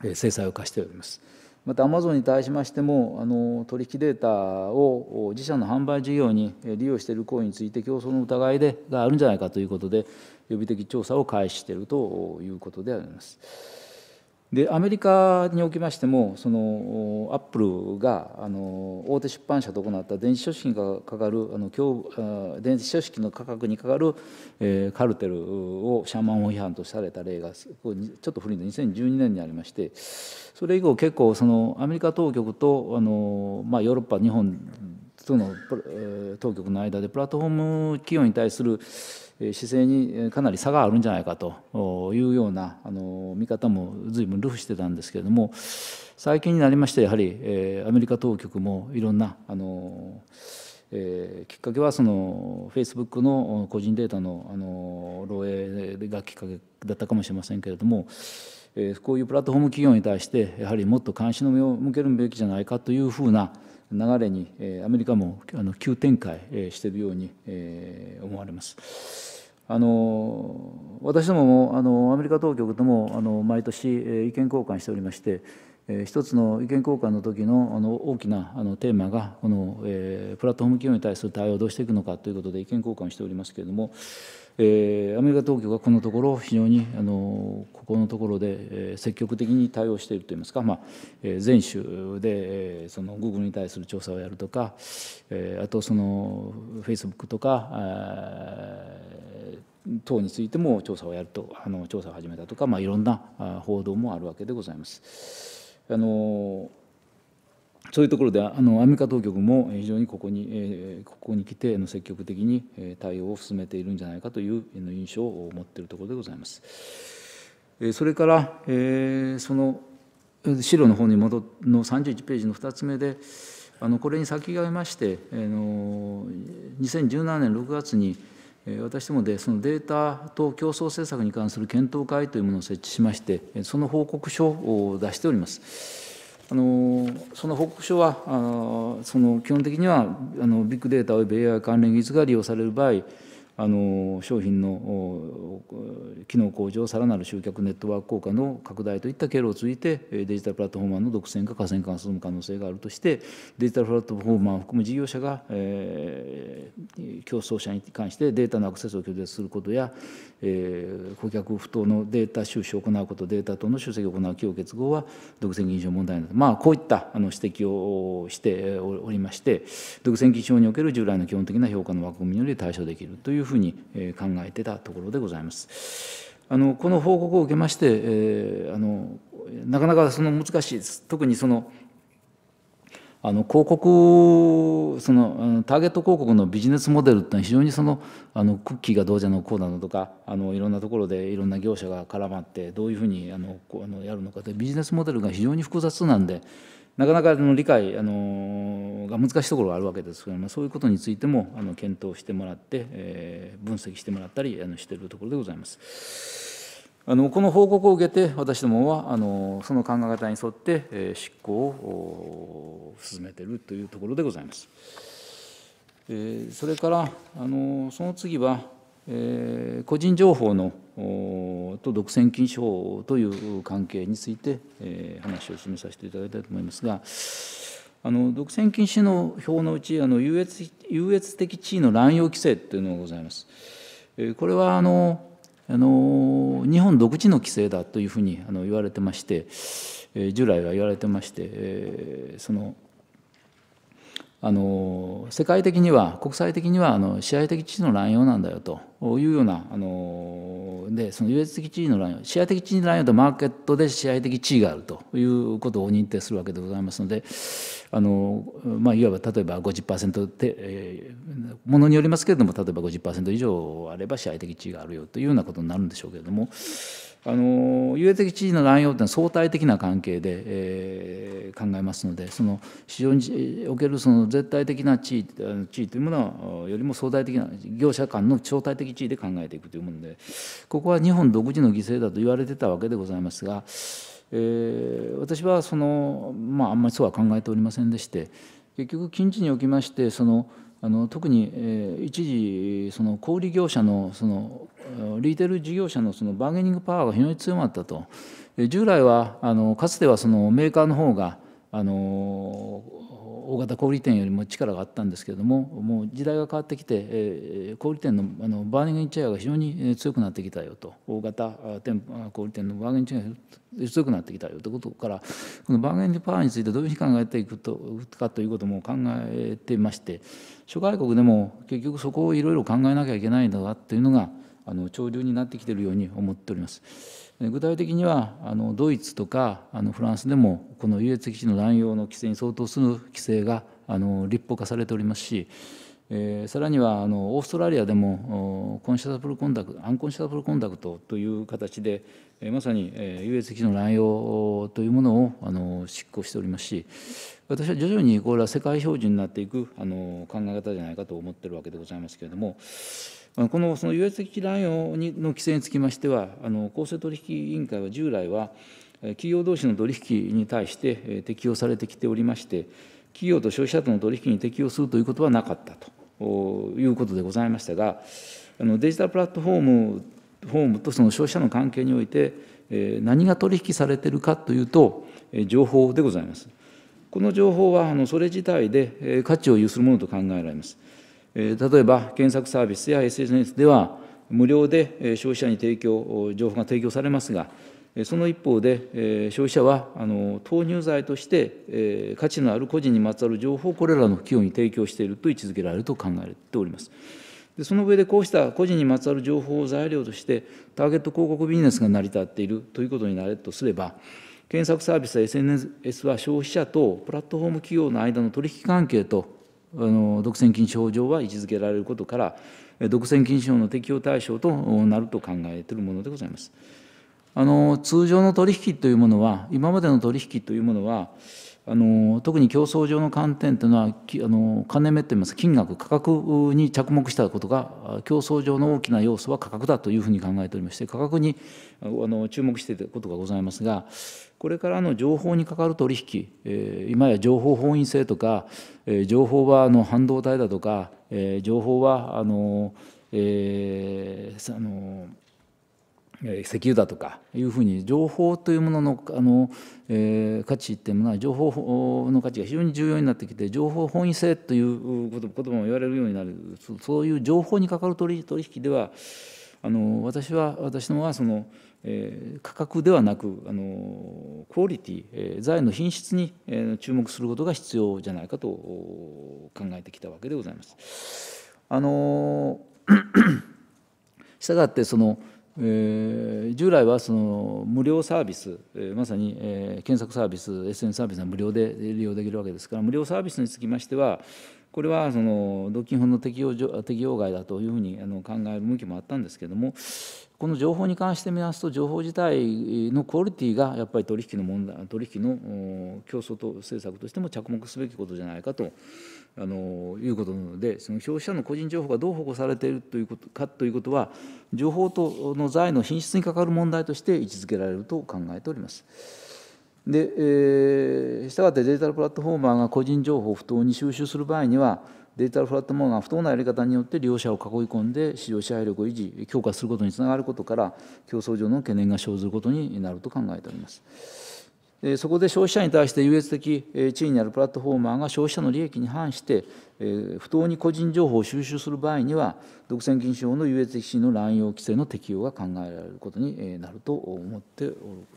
えー、制裁を課しております。またアマゾンに対しましてもあの取引データを自社の販売事業に利用している行為について競争の疑いでがあるんじゃないかということで予備的調査を開始しているということであります。でアメリカにおきましてもそのアップルがあの大手出版社と行った電子書籍かかるあの今日電子書籍の価格にかかる、えー、カルテルをシャーマン法違反とされた例がちょっと古いの2012年にありましてそれ以降結構そのアメリカ当局とあの、まあ、ヨーロッパ日本との当局の間でプラットフォーム企業に対する姿勢にかなり差があるんじゃないかというようなあの見方も随分ルフしてたんですけれども最近になりましてやはり、えアメリカ当局もいろんなあの、えー、きっかけはそのフェイスブックの個人データのあの漏洩がきっかけだったかもしれませんけれども、えこういうプラットフォーム企業に対してやはりもっと関心の目を向けるべきじゃないかというふうな流れにアメリカも急展開しているように思われます。あの私どももあのアメリカ当局ともあの毎年意見交換しておりまして一つの意見交換の時のあの大きなあのテーマがこの、プラットフォーム企業に対する対応をどうしていくのかということで意見交換をしておりますけれども、アメリカ当局はこのところ非常にあのここのところで、積極的に対応しているといいますか、全州で、ー、そのグーグルに対する調査をやるとか、あとそのイスブックとか、等についても調査をやると調査を始めたとか、いろんな報道もあるわけでございます。あのそういうところであのアメリカ当局も非常にここに、えー、ここに来て積極的に対応を進めているんじゃないかという印象を持っているところでございます。それから、えー、その資料の方に戻の31ページの2つ目で、あのこれに先がいまして、あの2017年6月に、私どもでそのデータと競争政策に関する検討会というものを設置しまして、その報告書を出しております。あのその報告書は、あその基本的にはあのビッグデータおよび AI 関連技術が利用される場合、あの商品の機能向上さらなる集客ネットワーク効果の拡大といった経路を通じてデジタルプラットフォーマーの独占化河川化が進む可能性があるとしてデジタルプラットフォーマーを含む事業者が、えー、競争者に関してデータのアクセスを拒絶することやえー、顧客不当のデータ収集を行うことデータ等の集積を行う企業結合は独占禁止法問題など、まあ、こういったあの指摘をしておりまして独占禁止法における従来の基本的な評価の枠組みにより対処できるというふうに考えてたところでございます。あのこの報告を受けまして、えー、あのなかなかその難しいです。特にそのあの広告そのターゲット広告のビジネスモデルってのは非常にそのあのクッキーがどうじゃのこうなのとかあのいろんなところでいろんな業者が絡まってどういうふうにあのこうあのやるのかっビジネスモデルが非常に複雑なんでなかなかの理解あのが難しいところがあるわけですけどもそういうことについてもあの検討してもらって、えー、分析してもらったりあのしているところでございます。あのこの報告を受けて、私どもはあのその考え方に沿って、え執行を進めているというところでございます。えそれからあの、その次は、え個人情報のと独占禁止法という関係について、え話を進めさせていただきたいと思いますが、あの独占禁止の表のうちあの優越、優越的地位の乱用規制というのがございます。これはあのあの日本独自の規制だというふうにあの言われてまして、えー、従来は言われてまして、えー、そのあの世界的には国際的にはあの支配的地位の乱用なんだよというようなあのでその優越的地位の乱用支配的地位の乱用とマーケットで支配的地位があるということを認定するわけでございますので、あの、まあ、いわば例えば50%で、えー、ものによりますけれども例えば50%以上あれば支配的地位があるよというようなことになるんでしょうけれども。あの優越的地位の乱用というのは相対的な関係で、えー、考えますのでその市場におけるその絶対的な地位地位というものはよりも相対的な業者間の相対的地位で考えていくというものでここは日本独自の犠牲だと言われてたわけでございますが。えー、私はその、まあ、あんまりそうは考えておりませんでして結局近地におきましてそのあの特に、えー、一時その小売業者のそのリーテル事業者のそのバーゲニングパワーが非常に強まったと従来はあのかつてはそのメーカーの方があの大型小売店よりも力があったんですけれどももう時代が変わってきて、え小売店のあのバーニングチェアが非常に強くなってきたよと大型店小売店のバーゲンチェアが強くなってきたよということからこのバーゲンパワーについてどういうふうに考えていくとかということも考えてまして諸外国でも結局そこをいろいろ考えなきゃいけないんだなっていうのがあの潮流になってきているように思っております。具体的にはあのドイツとかあのフランスでもこの優越基地の乱用の規制に相当する規制があの立法化されておりますし、えー、さらにはあのオーストラリアでもコンシャブルコンダクアンコンシャタブルコンダクトという形で、えー、まさに、えー、優越基地の乱用というものをあの執行しておりますし私は徐々にこれは世界標準になっていくあの考え方じゃないかと思っているわけでございますけれども。このその優越的乱用の規制につきましては、あの公正取引委員会は従来は、企業同士の取引に対して適用されてきておりまして、企業と消費者との取引に適用するということはなかったということでございましたが、あのデジタルプラットフォームフォームとその消費者の関係において、何が取引されているかというと、情報でございます。この情報はあのそれ自体で価値を有するものと考えられます。例えば検索サービスや SNS では無料で消費者に提供情報が提供されますがその一方で消費者はあの投入剤として価値のある個人にまつわる情報をこれらの企業に提供していると位置づけられると考えております。でその上でこうした個人にまつわる情報を材料としてターゲット広告ビジネスが成り立っているということになるとすれば検索サービスや SNS は消費者とプラットフォーム企業の間の取引関係とあの独占禁止法上は位置づけられることから独占禁止法の適用対象となると考えているものでございます。あの通常の取引というものは今までの取引というものはあの特に競争上の観点というのはあの金目といいます金額価格に着目したことが競争上の大きな要素は価格だというふうに考えておりまして価格にあの注目していたことがございますがこれからの情報にかかる取引、え今や情報本位制とか、え情報はあの半導体だとか、え情報はあの、えー、あの石油だとかいうふうに情報というもののあの、えー、価値っていうものは情報の価値が非常に重要になってきて情報本位性という言葉も言われるようになるそういう情報にかかる取引ではあの私は私のはその、えー、価格ではなくあのクオリティ、えー、財の品質に、えー、注目することが必要じゃないかと考えてきたわけでございます。あのが ってその、えー、従来はその無料サービス、えー、まさに、えー、検索サービス SN サービスは無料で利用できるわけですから無料サービスにつきましてはこれはその独禁法の適用適用外だというふうにあの考える向きもあったんですけれども、この情報に関して見ますと、情報自体のクオリティがやっぱり取引の問題、取引の競争と政策としても着目すべきことじゃないかとあのいうことなので、その消費者の個人情報がどう保護されているということかということは、情報との財の品質にかかる問題として位置づけられると考えております。で、えー、したがってデジタルプラットフォーマーが個人情報を不当に収集する場合にはデジタルプラットフォーマーが不当なやり方によって利用者を囲い込んで市場支配力を維持強化することにつながることから競争上の懸念が生ずることになると考えております。そこで消費者に対して優越的地位にあるプラットフォーマーが消費者の利益に反して不当に個人情報を収集する場合には独占禁止法の優越的地位の乱用規制の適用が考えられることになると思っておる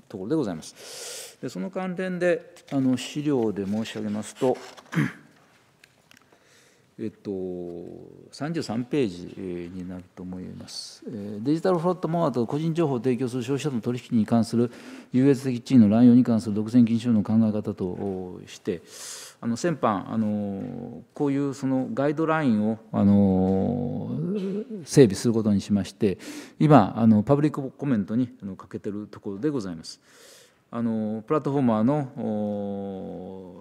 ところでございます。でその関連であの資料で申し上げますとえっと、33ページになると思います。デジタルフラットモーと個人情報を提供する消費者との取引に関する優越的地位の乱用に関する独占禁止法の考え方として、あの先般あの、こういうそのガイドラインをあの整備することにしまして、今あの、パブリックコメントにかけてるところでございます。あのプラットフォーマーの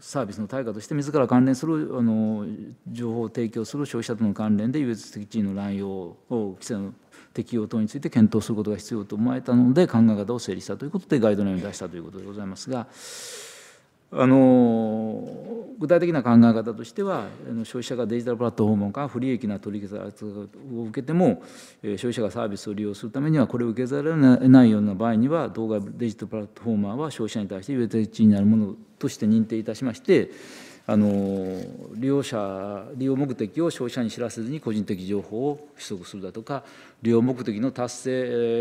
サービスの対価として自ら関連するあの情報を提供する消費者との関連で優越的地位の乱用を規制の適用等について検討することが必要と思われたので考え方を整理したということでガイドラインを出したということでございますが。あの具体的な考え方としては消費者がデジタルプラットフォームから不利益な取引先を受けても消費者がサービスを利用するためにはこれを受けざるを得ないような場合には動画デジタルプラットフォーマーは消費者に対して優越地位になるものとして認定いたしましてあの利用者利用目的を消費者に知らせずに個人的情報を取得するだとか利用目的の達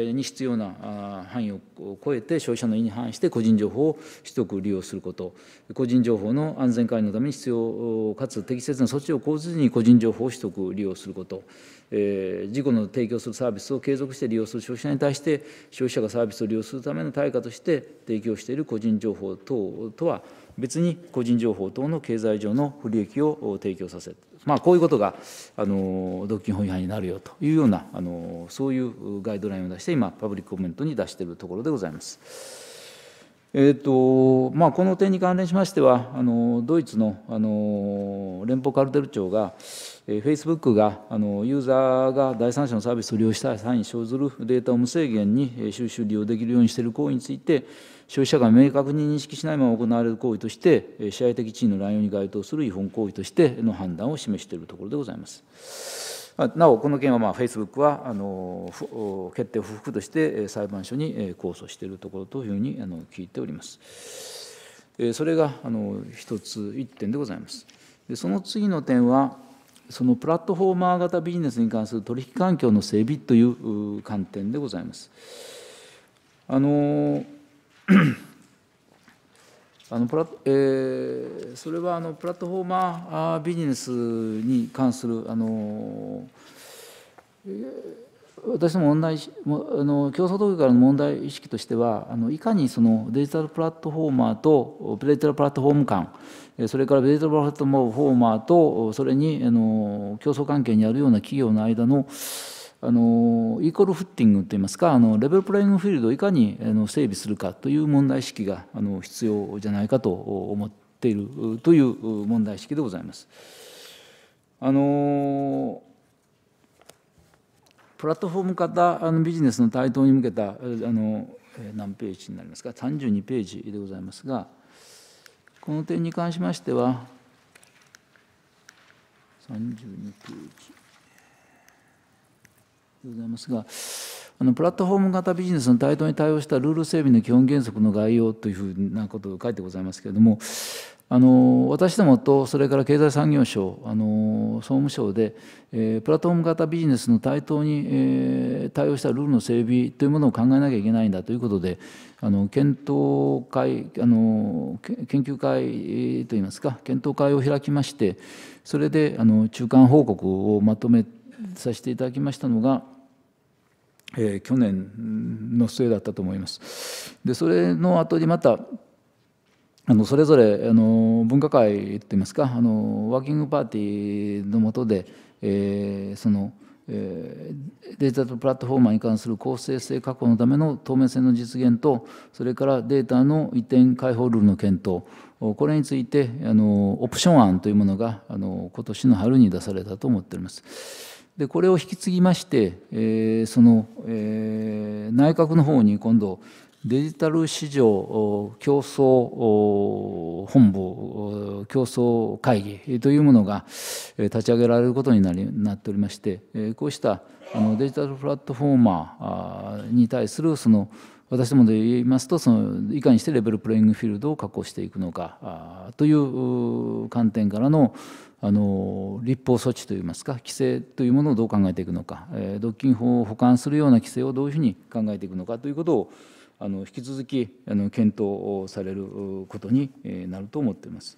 成に必要な範囲を超えて消費者の意に反して個人情報を取得利用すること個人情報の安全管理のために必要かつ適切な措置を講ずに個人情報を取得利用することえー、事故の提供するサービスを継続して利用する消費者に対して消費者がサービスを利用するための対価として提供している個人情報等とは別に個人情報等の経済上の不利益を提供させる、まあ、こういうことがあの独禁法違反になるよというようなあのそういうガイドラインを出して今パブリックコメントに出しているところでございます。えーとまあ、この点に関連しましては、あのドイツのあの連邦カルテル庁が、えェイスブックがあのユーザーが第三者のサービスを利用した際に生ずるデータを無制限に収集、利用できるようにしている行為について、消費者が明確に認識しないまま行われる行為として、支配的地位の乱用に該当する違法行為としての判断を示しているところでございます。なお、この件は、まあ、フェイスブックはあの決定不服として裁判所に控訴しているところというふうにあの聞いております。それがあの一つ、一点でございます。でその次の点は、そのプラットフォーマー型ビジネスに関する取引環境の整備という観点でございます。あの あのプラえー、それはあのプラットフォーマービジネスに関する、あのえー、私の問題あの競争当局からの問題意識としてはあのいかにそのデジタルプラットフォーマーとデジタルプラットフォーム間それからデジタルプラットフォーマーとそれにあの競争関係にあるような企業の間の、あのイーコルフッティングといいますかあのレベルプレイングフィールドをいかにあの整備するかという問題意識があの必要じゃないかと思っているという問題意識でございます。あのプラットフォーム型あのビジネスの台頭に向けたあの何ページになりますか32ページでございますがこの点に関しましては32ページ。でございますがあのプラットフォーム型ビジネスの台頭に対応したルール整備の基本原則の概要というふうなことを書いてございますけれどもあの私どもとそれから経済産業省あの総務省で、えー、プラットフォーム型ビジネスの台頭に、えー、対応したルールの整備というものを考えなきゃいけないんだということであの検討会あの研究会といいますか検討会を開きましてそれであの中間報告をまとめさせていただきましたのが。えー、去年の末だったと思います。でそれの後にまたあのそれぞれあの分科会といいますかあのワーキングパーティーのもとで、えー、その、えー、データとプラットフォーマーに関する公正性確保のための透明性の実現とそれからデータの移転開放ルールの検討これについてあのオプション案というものがあの今年の春に出されたと思っております。でこれを引き継ぎまして、えー、その、えー、内閣の方に今度デジタル市場競争本部競争会議というものが立ち上げられることになりなっておりましてこうしたあのデジタルプラットフォーマーに対するその私どもで言いますとそのいかにしてレベルプレイングフィールドを確保していくのかという観点からのあの立法措置といいますか規制というものをどう考えていくのか、えー、独禁法を保管するような規制をどういうふうに考えていくのかということをあの引き続きあの検討されることになると思っています。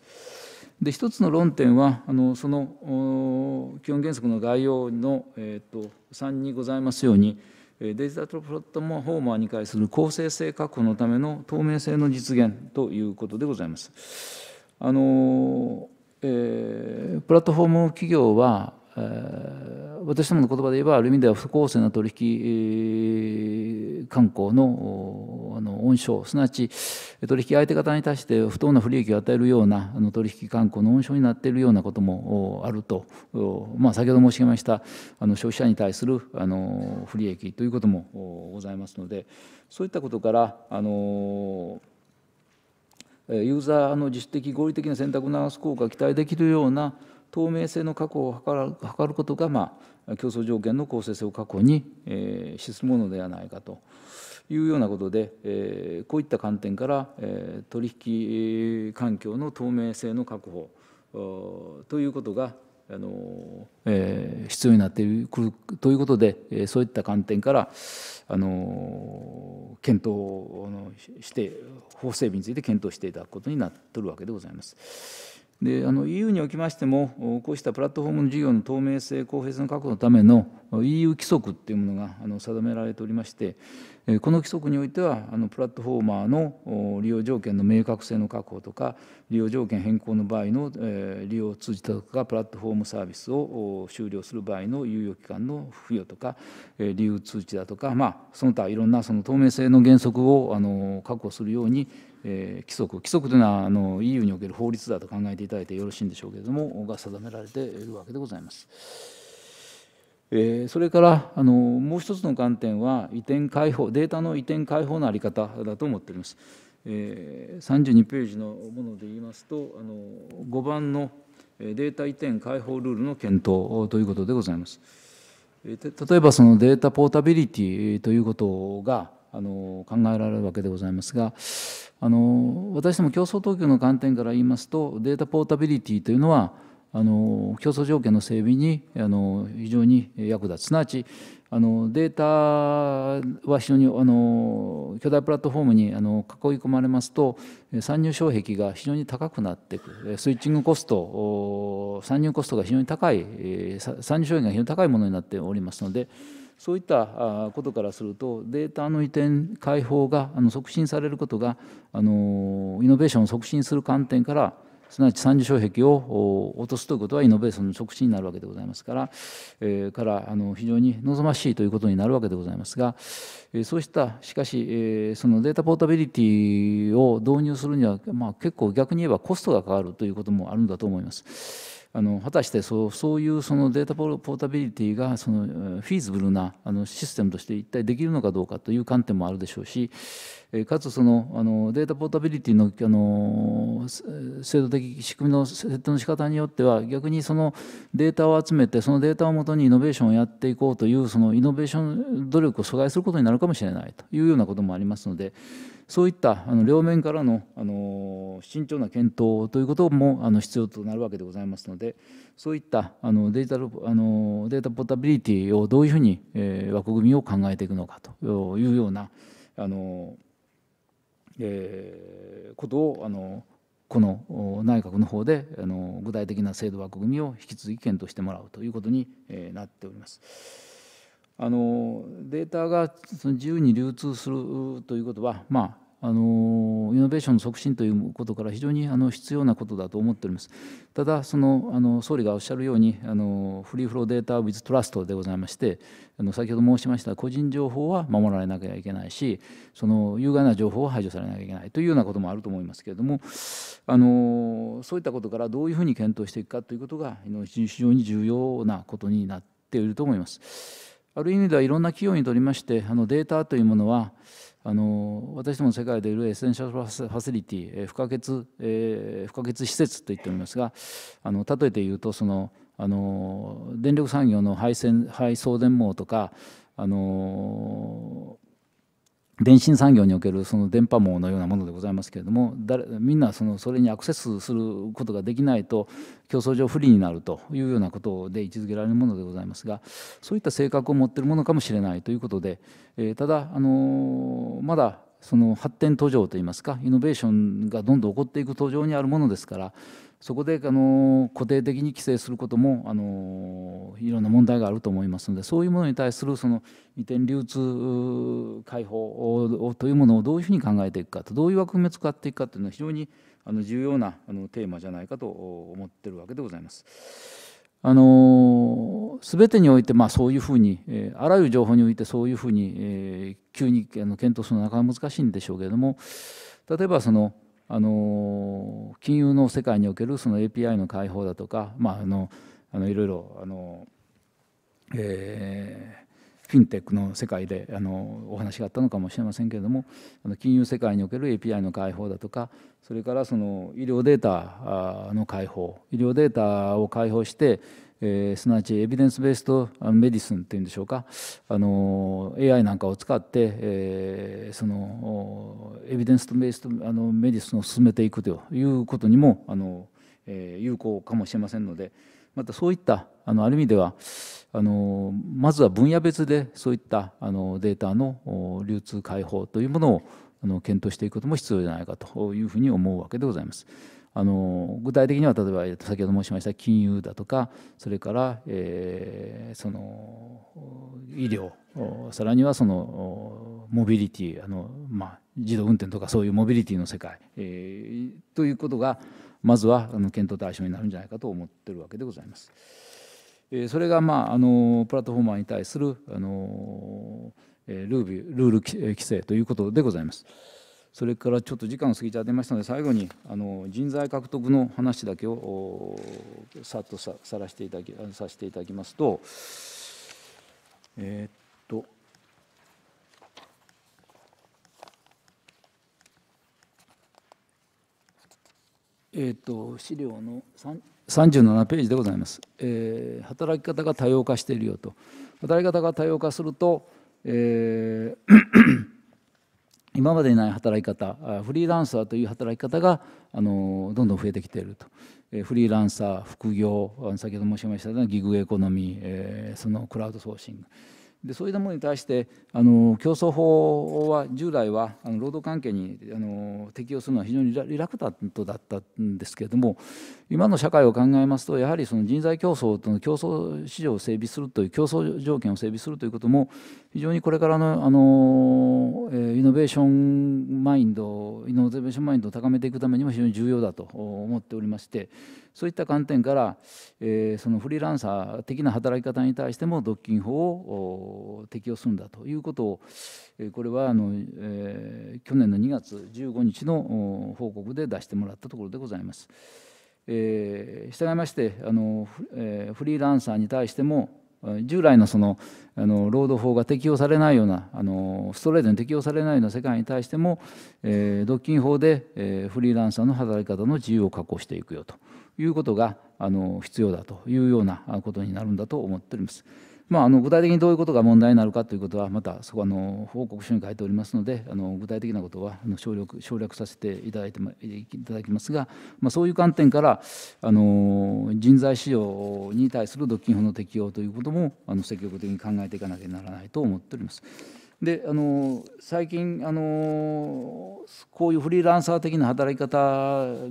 で一つの論点はあのその基本原則の概要の、えーと、3にございますようにデジタルプラットフォーマーに対する公正性確保のための透明性の実現ということでございます。あのえー、プラットフォーム企業は、えー、私どもの言葉で言えばある意味では不公正な取引、えー、慣行のあの温床すなわち取引相手方に対して不当な不利益を与えるようなあの取引慣行の温床になっているようなこともあると、まあ、先ほど申し上げましたあの消費者に対するあの不利益ということもございますのでそういったことからあのーユーザーの自主的合理的な選択を促す効果が期待できるような透明性の確保を図ることが、まあ、競争条件の公正性を確保に、えー、資すものではないかというようなことで、えー、こういった観点から、えー、取引環境の透明性の確保ということがあの、えー、必要になってくるということで、えー、そういった観点からあの検討のして法整備について検討していただくことになっとるわけでございます。であの EU におきましてもこうしたプラットフォームの事業の透明性公平性の確保のための EU 規則というものがあの定められておりましてこの規則においてはあのプラットフォーマーの利用条件の明確性の確保とか利用条件変更の場合の、えー、利用を通じたとかプラットフォームサービスを終了する場合の猶予期間の付与とか、えー、通知だとか、まあ、その他いろんなその透明性の原則をあの確保するようにえー、規則規則というのはあの EU における法律だと考えていただいてよろしいんでしょうけれどもが定められているわけでございます。えー、それからあのもう一つの観点は移転開放データの移転開放の在り方だと思っております。えー、32ページのもので言いますとあの5番のデータ移転開放ルールの検討ということでございます。例えばそのデータポータビリティということがあの考えられるわけでございますがあの私ども競争当局の観点から言いますとデータポータビリティというのはあの競争条件の整備にあの非常に役立つすなわちあのデータは非常にあの巨大プラットフォームにあの囲い込まれますと参入障壁が非常に高くなっていくスイッチングコスト参入コストが非常に高い参入障壁が非常に高いものになっておりますのでそういったことからするとデータの移転開放が促進されることがあのイノベーションを促進する観点からすなわち三次障壁を落とすということはイノベーションの促進になるわけでございますから、えー、からあの非常に望ましいということになるわけでございますが、えー、そうしたしかし、えー、そのデータポータビリティを導入するには、まあ、結構逆に言えばコストがかかるということもあるんだと思います。あの果たしてそうそういうそのデータポータビリティがそのフィーズブルなあのシステムとして一体できるのかどうかという観点もあるでしょうしかつそのあのデータポータビリティのあの制度的仕組みの設定の仕方によっては逆にそのデータを集めてそのデータをもとにイノベーションをやっていこうというそのイノベーション努力を阻害することになるかもしれないというようなこともありますので。そういったあの両面からのあの慎重な検討ということもあの必要となるわけでございますのでそういったあのデタルあのデータポータビリティをどういうふうに、えー、枠組みを考えていくのかというようなあの、えー、ことをあのこの内閣の方であの具体的な制度枠組みを引き続き検討してもらうということになっております。あのデータがその自由に流通するということは、まあ、あのイノベーションの促進ということから非常にあの必要なことだと思っております。ただそのあの総理がおっしゃるようにあのフリーフローデータ・ウィズ・トラストでございましてあの先ほど申しました個人情報は守られなきゃいけないしその有害な情報は排除されなきゃいけないというようなこともあると思いますけれどもあのそういったことからどういうふうに検討していくかということが非常に重要なことになっていると思います。ある意味ではいろんな企業にとりましてあのデータというものはあの私どもの世界でいるエッセンシャルファシリティ、え不可欠、えー、不可欠施設と言っておりますがあの例えて言うとそのあの電力産業の配線配送電網とかあの電信産業におけるその電波網のようなものでございますけれどもみんなそのそれにアクセスすることができないと競争上不利になるというようなことで位置づけられるものでございますがそういった性格を持っているものかもしれないということで、えただ、あのまだその発展途上といいますかイノベーションがどんどん起こっていく途上にあるものですからそこであの固定的に規制することもあのいろんな問題があると思いますのでそういうものに対するその移転流通開放というものをどういうふうに考えていくかとどういう枠組みを使っていくかというのは非常にあの重要なあのテーマじゃないかと思っているわけでございます。あの全てにおいて、まあ、そういうふうに、えあらゆる情報においてそういうふうに、え急にあの検討するのはなかなか難しいんでしょうけれども例えばそのあの金融の世界におけるその API の開放だとか、まあ、あのあのいろいろあの、えー、フィンテックの世界であのお話があったのかもしれませんけれどもあの金融世界における API の開放だとかそれからその医療データの開放医療データを開放してえー、すなわちエビデンスベースとメディスンというんでしょうかあの AI なんかを使って、えー、そのエビデンスとベースとあのメディスンを進めていくということにもあの、えー、有効かもしれませんのでまたそういったあのある意味ではあのまずは分野別でそういったあのデータの流通開放というものをあの検討していくことも必要じゃないかというふうに思うわけでございます。あの具体的には例えば先ほど申しました金融だとかそれから、えー、その医療さらにはそのモビリティあの、まあ、自動運転とかそういうモビリティの世界、えー、ということがまずはあの検討対象になるんじゃないかと思ってるわけでございます。えー、それが、まあ、あのプラットフォーマーに対するあのルールール規制ということでございます。それからちょっと時間を過ぎちゃってましたので、最後にあの人材獲得の話だけをさっとさらしていただきさせていただきますと、えー、っと、えー、っと資料の37ページでございます、えー、働き方が多様化しているよと働き方が多様化すると、えー今までにない働き方フリーランサーという働き方があのどんどん増えてきているとフリーランサー副業先ほど申しましたようなギグエコノミーそのクラウドソーシングでそういったものに対してあの競争法は従来はあの労働関係にあの適用するのは非常にリラクタントだったんですけれども今の社会を考えますとやはりその人材競争との競争市場を整備するという競争条件を整備するということも非常にこれからのあのイノベーションマインドイノベーションマインドを高めていくためにも非常に重要だと思っておりましてそういった観点から、えー、そのフリーランサー的な働き方に対しても独禁法を適用するんだということを、これはあの、え去年の2月15日の報告で出してもらったところでございます。えー、従いましてあの、えフリーランサーに対しても従来のそのあの労働法が適用されないようなあのストレートに適用されないような世界に対しても、えー、独禁法で、えー、フリーランサーの働き方の自由を確保していくよということがあの必要だというようなことになるんだと思っております。まあ、あの具体的にどういうことが問題になるかということはまたそこあの報告書に書いておりますのであの具体的なことは省略省略させていただいていただきますが、まあ、そういう観点からあの人材市場に対する独禁法の適用ということもあの積極的に考えていかなきゃならないと思っております。であの最近あのこういうフリーランサー的な働き方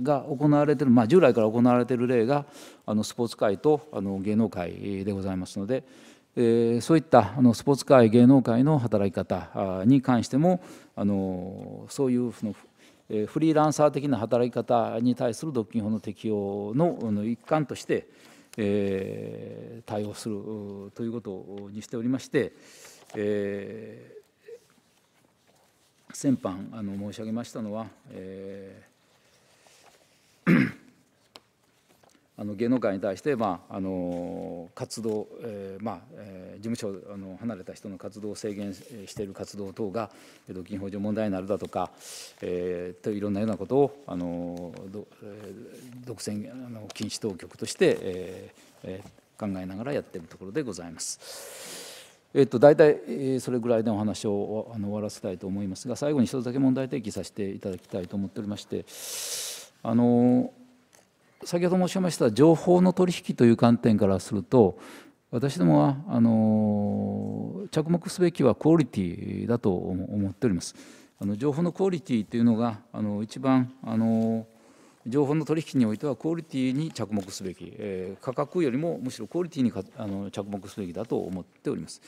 が行われている、まあ、従来から行われている例があのスポーツ界とあの芸能界でございますので。えそういったあのスポーツ界芸能界の働き方に関してもあのそういうそのフリーランサー的な働き方に対する独禁法の適用の一環として、え対応するということにしておりまして、え先般あの申し上げましたのは、えーあの芸能界に対して、まあ、あの活動、えーまあえー、事務所あの離れた人の活動を制限している活動等が独禁法上問題になるだとか、えー、といろんなようなことをあのど、えー、独占あの禁止当局として、えーえー、考えながらやっているところでございます。えっと、大体それぐらいでお話を終わらせたいと思いますが最後に一つだけ問題提起させていただきたいと思っておりましてあの先ほど申しました情報の取引という観点からすると私どもはあの着目すべきはクオリティだと思っております。あの情報のクオリティというのがあの一番あの情報の取引においてはクオリティに着目すべき、えー、価格よりもむしろクオリティにあの着目すべきだと思っております。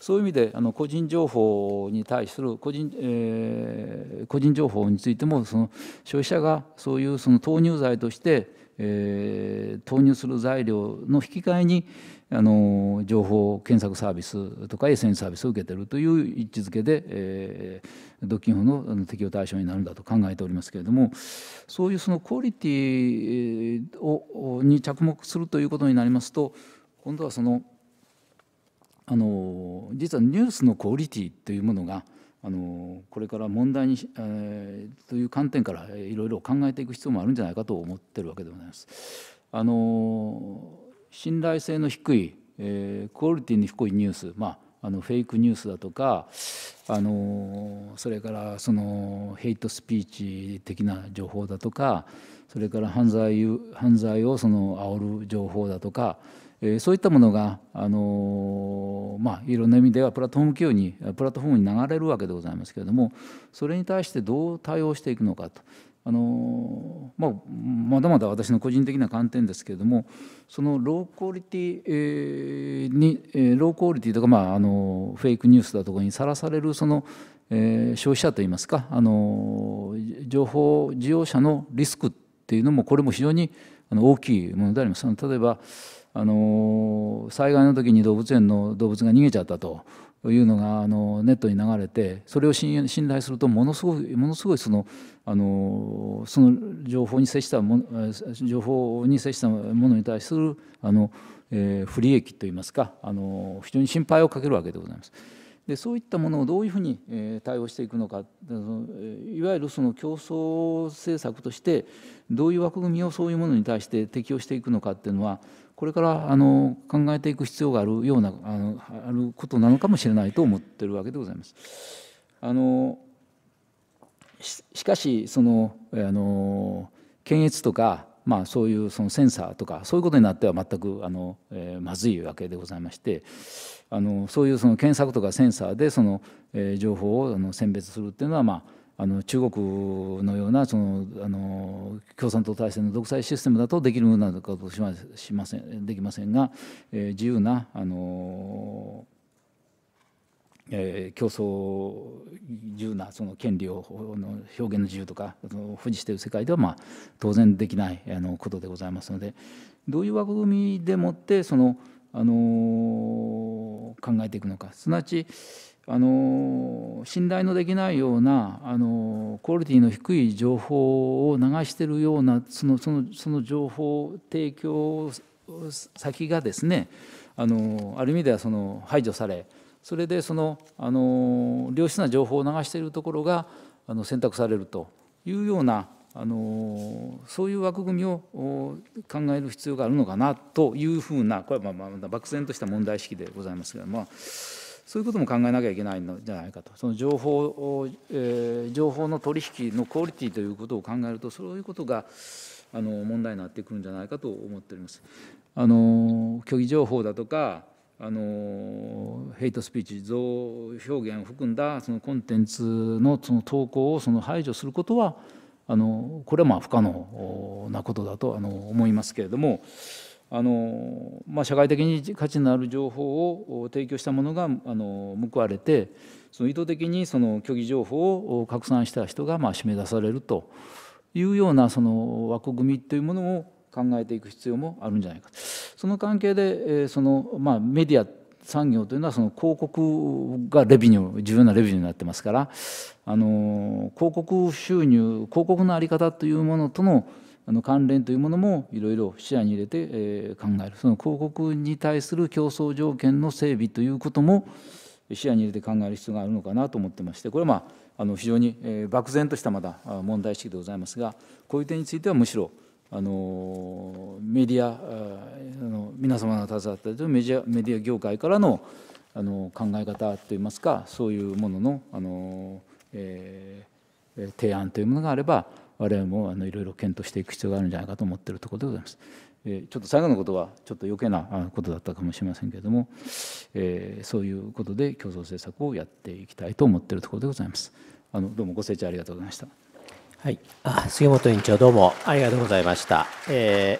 そういう意味であの個人情報に対する個人,、えー、個人情報についてもその消費者がそういうその投入剤としてえー、投入する材料の引き換えにあの情報検索サービスとか SN サービスを受けてるという位置づけで、えー、独禁法の適用対象になるんだと考えておりますけれどもそういうそのクオリティをに着目するということになりますと今度はそのあの実はニュースのクオリティというものがあのこれから問題に、えー、という観点からいろいろ考えていく必要もあるんじゃないかと思ってるわけでございます。あの信頼性の低い、えー、クオリティの低いニュース、まあ、あのフェイクニュースだとかあのそれからそのヘイトスピーチ的な情報だとかそれから犯罪犯罪をその煽る情報だとかそういったものがあの、まあ、いろんな意味ではプラットフォーム業にプラットフォームに流れるわけでございますけれどもそれに対してどう対応していくのかと。あのまあ、まだまだ私の個人的な観点ですけれどもそのロークオリティにロークオリティとか、まあ、あのフェイクニュースだとかにさらされるその、え消費者といいますかあの情報事業者のリスクっていうのもこれも非常に大きいものであります。例えばあの災害の時に動物園の動物が逃げちゃったというのがあのネットに流れてそれを信頼するとものすごいものすごいそのあのその情報に接したも情報に接したものに対するあの、えー、不利益といいますかあの非常に心配をかけるわけでございます。でそういったものをどういうふうに対応していくのかいわゆるその競争政策としてどういう枠組みをそういうものに対して適用していくのかっていうのはこれからあの考えていく必要があるようなあのあることなのかもしれないと思ってるわけでございます。あのしかしそのあの検閲とか、まあ、そういうそのセンサーとかそういうことになっては全くあの、えー、まずいわけでございましてあのそういうその検索とかセンサーでその、えー、情報をあの選別するっていうのは、まああの中国のようなそのあの共産党体制の独裁システムだとできるようなことしましませんできませんが、えー、自由なあの、えー、競争自由なその権利をの表現の自由とか保持している世界では、まあ、当然できないあのことでございますのでどういう枠組みでもってそのあの考えていくのかすなわちあの信頼のできないようなあのクオリティの低い情報を流してるようなそのそのその情報提供先がですねあのある意味ではその排除されそれでそのあの良質な情報を流しているところがあの選択されるというようなあのそういう枠組みを考える必要があるのかなというふうなこれはまあまあ漠然とした問題意識でございますがまあそういうことも考えなきゃいけないんじゃないかとその情報を、えー、情報の取引のクオリティということを考えるとそういうことがあの問題になってくるんじゃないかと思っております。あの虚偽情報だとかあのヘイトスピーチ増表現を含んだそのコンテンツのその投稿をその排除することはあのこれはまあ不可能なことだとあの思いますけれども。あのまあ、社会的に価値のある情報を提供したものがあの報われてその意図的にその虚偽情報を拡散した人がまあ締め出されるというようなその枠組みというものを考えていく必要もあるんじゃないかとその関係でその、まあ、メディア産業というのはその広告がレビュー重要なレビューになってますからあの広告収入広告の在り方というものとのあの関連というものもいろいろ視野に入れて、えー、考えるその広告に対する競争条件の整備ということも視野に入れて考える必要があるのかなと思ってましてこれはまああの非常に、え漠然としたまだ問題意識でございますがこういう点についてはむしろあのメディアあの皆様が携わったメディアメディア業界からのあの考え方といいますかそういうもののあの、えー、提案というものがあれば我々もあのいろいろ検討していく必要があるんじゃないかと思っているところでございます。えちょっと最後のことはちょっと余計なことだったかもしれませんけれども、えー、そういうことで共同政策をやっていきたいと思っているところでございます。あのどうもご清聴ありがとうございました。はい、あ杉本委員長どうもありがとうございました、え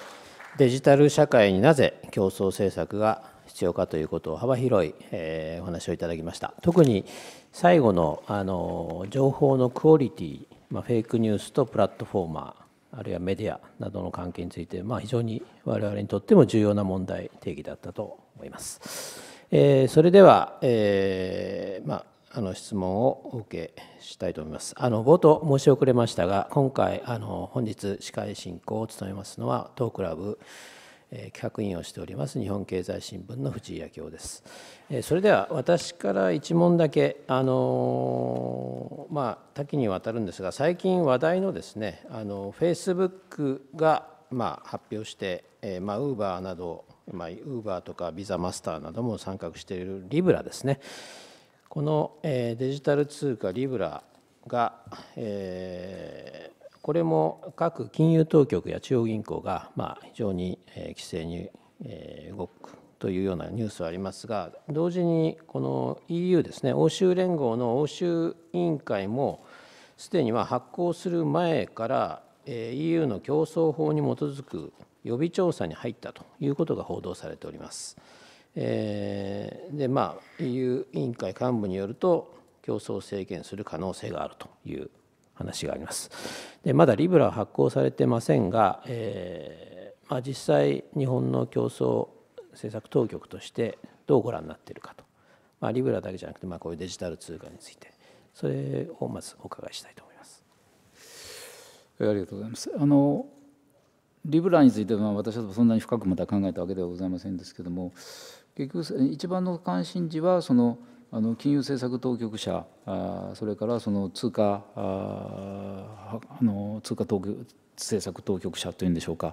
ー、デジタル社会になぜ競争政策が必要かということを幅広い、えー、お話をいただきました特に最後のあの情報のクオリティまあ、フェイクニュースとプラットフォーマーあるいはメディアなどの関係について、まあ、非常に我々にとっても重要な問題定義だったと思います。えー、それでは、えー、まああの質問をお受けしたいと思います。あの冒頭申し遅れましたが、今回あの本日司会進行を務めますのは当クラブ企画員をしております日本経済新聞の藤井明夫です。それでは私から1問だけあのまあ多岐にわたるんですが最近話題のですねあのフェイスブックがまあ発表してまあウーバーなどまあウーバーとかビザマスターなども参画しているリブラですね。このデジタル通貨リブラが、えこれも各金融当局や中央銀行が、ま非常に規制に動くというようなニュースはありますが同時にこの EU ですね欧州連合の欧州委員会もすでには発行する前から EU の競争法に基づく予備調査に入ったということが報道されております。えでまあ EU 委員会幹部によると競争を制限する可能性があるという話があります。でまだリブラは発行されてませんが、えー、まあ、実際日本の競争政策当局としてどうご覧になっているかと、まあ、リブラだけじゃなくて、まあ、こういうデジタル通貨についてそれをまずお伺いしたいと思います。ありがとうございますあのリブラについては私はそんなに深くまた考えたわけではございませんですけども結局一番の関心事はそのあの金融政策当局者あそれからその通貨ああの通貨当局政策当局者というんでしょうか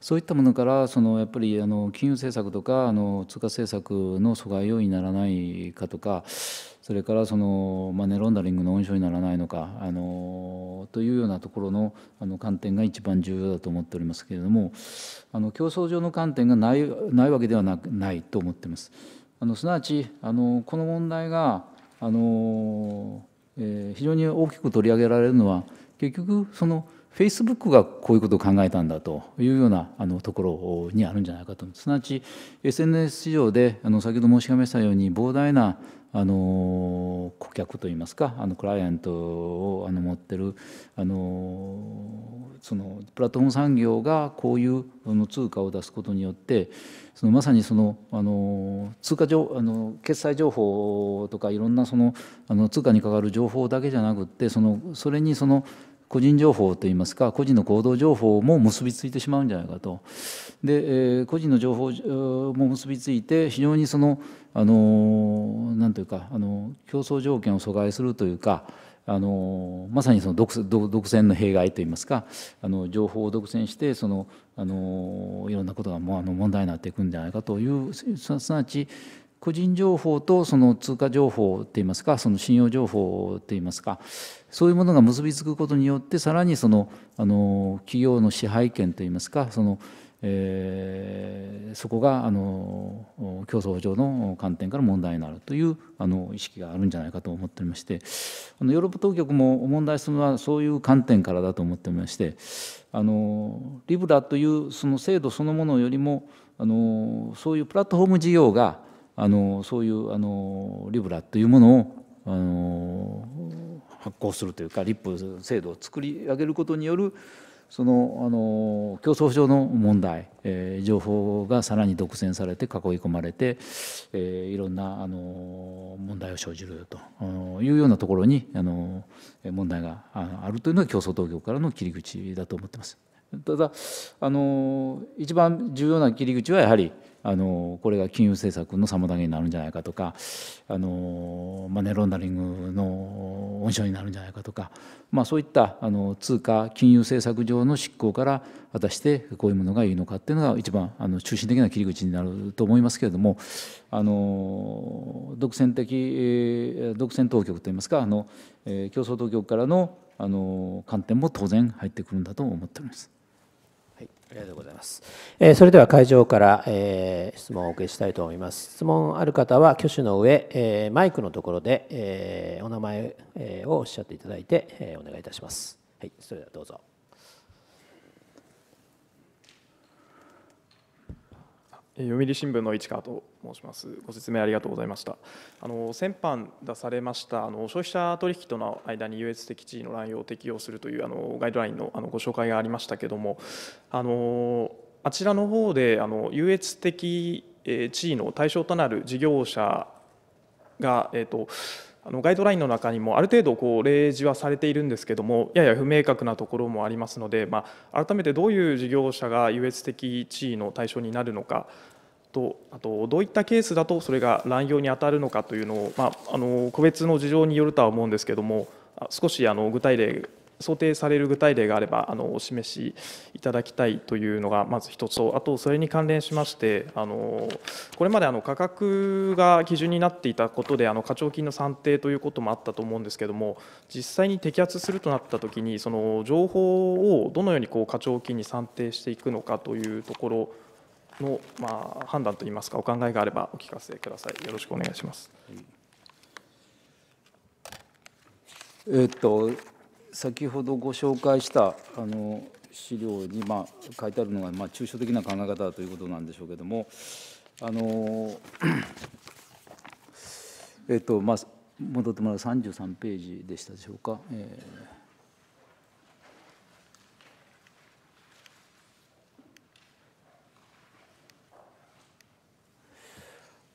そういったものからそのやっぱりあの金融政策とかあの通貨政策の阻害要因にならないかとかそれからそのマネーロンダリングの温床にならないのかあのというようなところのあの観点が一番重要だと思っておりますけれどもあの競争上の観点がないないわけではなないと思っています。あのすなわちあのこの問題があの、えー、非常に大きく取り上げられるのは結局そのフェイスブックがこういうことを考えたんだというようなあのところにあるんじゃないかとすなわち SNS 市場であの先ほど申し上げましたように膨大なあの顧客といいますかあのクライアントをあの持ってるあのそのプラットフォーム産業がこういうの通貨を出すことによってそのまさにそのあの通貨情あの決済情報とかいろんなそのあの通貨に関わる情報だけじゃなくってそのそれにその個人情報といいますか個人の行動情報も結びついてしまうんじゃないかとで、えー、個人の情報も結びついて非常にその何、あのというか、あの競争条件を阻害するというか、あのまさにその独占の弊害といいますかあの情報を独占してそのあのいろんなことがもうあの問題になっていくんじゃないかというすなわち個人情報とその通貨情報といいますかその信用情報といいますかそういうものが結びつくことによってさらにそのあの企業の支配権といいますかその、えー、そこがあの競争上の観点から問題になるというあの意識があるんじゃないかと思っておりましてあのヨーロッパ当局も問題するのはそういう観点からだと思っておりましてあのリブラというその制度そのものよりもあのそういうプラットフォーム事業があのそういうあのリブラというものをあの発行するというかリップ制度を作り上げることによるそのあの競争上の問題、えー、情報がさらに独占されて囲い込まれて、えー、いろんなあの問題を生じるというようなところにあの問題があるというのが競争当局からの切り口だと思ってます。ただあの一番重要な切り口はやはりあのこれが金融政策の妨げになるんじゃないかとかあのマネーロンダリングの温床になるんじゃないかとか、まあ、そういったあの通貨金融政策上の執行から果たしてこういうものがいいのかっていうのが一番あの中心的な切り口になると思いますけれどもあの独占的独占当局といいますかあの競争当局からのあの観点も当然入ってくるんだと思っております。はい、ありがとうございます。えー、それでは会場から、えー、質問をお受けしたいと思います。質問ある方は挙手の上、えー、マイクのところで、えお名前、をおっしゃっていただいて、えお願いいたします。はい、それではどうぞ。読売新聞の市川と申します。ご説明ありがとうございました。あの先般出されましたあの消費者取引との間に優越的地位の乱用を適用するというあのガイドラインのあのご紹介がありましたけども、あのあちらの方であの優越的地位の対象となる事業者がえっ、ー、とあのガイドラインの中にもある程度こう例示はされているんですけどもやや不明確なところもありますので、まあ、改めてどういう事業者が優越的地位の対象になるのかとあとどういったケースだとそれが乱用に当たるのかというのを、まあ、あの個別の事情によるとは思うんですけども少しあの具体例想定される具体例があればあのお示しいただきたいというのがまず一つとあとそれに関連しましてあのこれまであの価格が基準になっていたことであの課徴金の算定ということもあったと思うんですけども実際に摘発するとなったときにその情報をどのようにこう課徴金に算定していくのかというところの、まあ、判断といいますかお考えがあればお聞かせくださいよろしくお願いします。えっと先ほどご紹介したあの資料に、まあ、書いてあるのが、まあ、抽象的な考え方ということなんでしょうけれどもあの、えっとまあ、戻ってもらう33ページでしたでしょうか。えー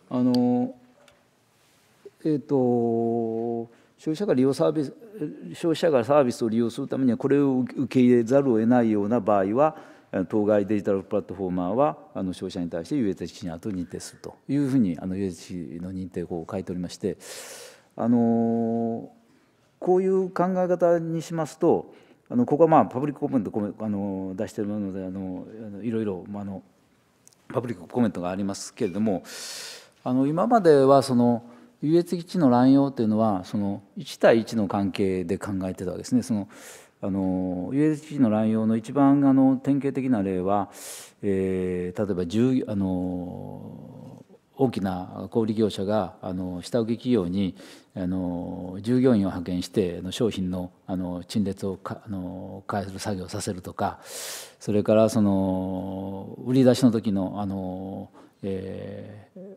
あのえーと消費者が利用サービス消費者がサービスを利用するためにはこれを受け入れざるを得ないような場合は当該デジタルプラットフォーマーはあの消費者に対して優越的信と認定するというふうにの優越的の認定法を書いておりましてあのこういう考え方にしますとあのここはまあパブリックコメントあの出しているのであのいろいろあのパブリックコメントがありますけれどもあの今まではその優越基地の乱用というのはその1対1の関係で考えてたわけですね。そのあの優越基地の乱用の一番あの典型的な例は、えー、例えば従あの大きな小売業者があの下請け企業にあの従業員を派遣して商品のあの陳列をかあの変える作業をさせるとかそれからその売り出しの時のあの、えー、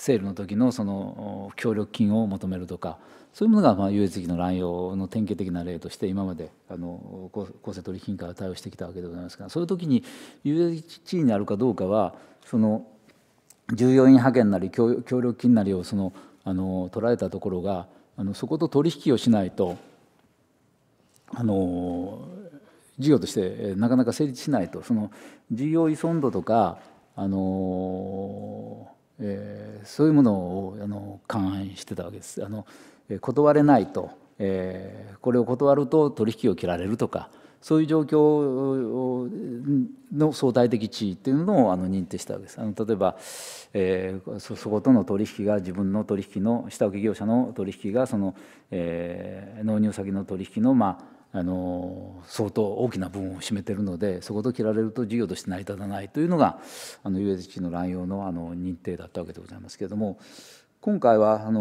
セールの時のその協力金を求めるとかそういうものがまあ優越的の乱用の典型的な例として今まであの公正取引委員会は対応してきたわけでございますがそういう時に優越地位にあるかどうかはその従業員派遣なり協力金なりをそのあの取られたところがあのそこと取引をしないとあの事業としてなかなか成立しないとその事業依存度とかあのえー、そういうものをあの勘案してたわけです。あの断れないと、えー、これを断ると取引を切られるとかそういう状況の相対的地位っていうのをあの認定したわけです。あの例えば、えー、そそことの取引が自分の取引の下請け業者の取引がその、えー、納入先の取引のまああの相当大きな分を占めてるのでそこと切られると事業として成り立たないというのがあの USG の乱用のあの認定だったわけでございますけれども今回はあの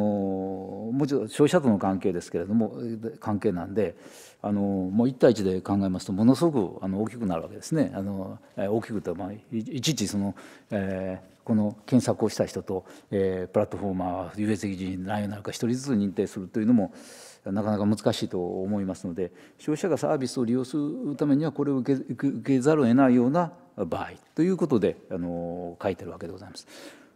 もちろん消費者との関係ですけれども関係なんであのもう1対1で考えますとものすごくあの大きくなるわけですね。あの大きくとまあいちいちその、えーこの検索をした人と、えー、プラットフォーマー USG に何になのか一人ずつ認定するというのもなかなか難しいと思いますので消費者がサービスを利用するためにはこれを受け受けざるを得ないような場合ということであの書いてるわけでございます。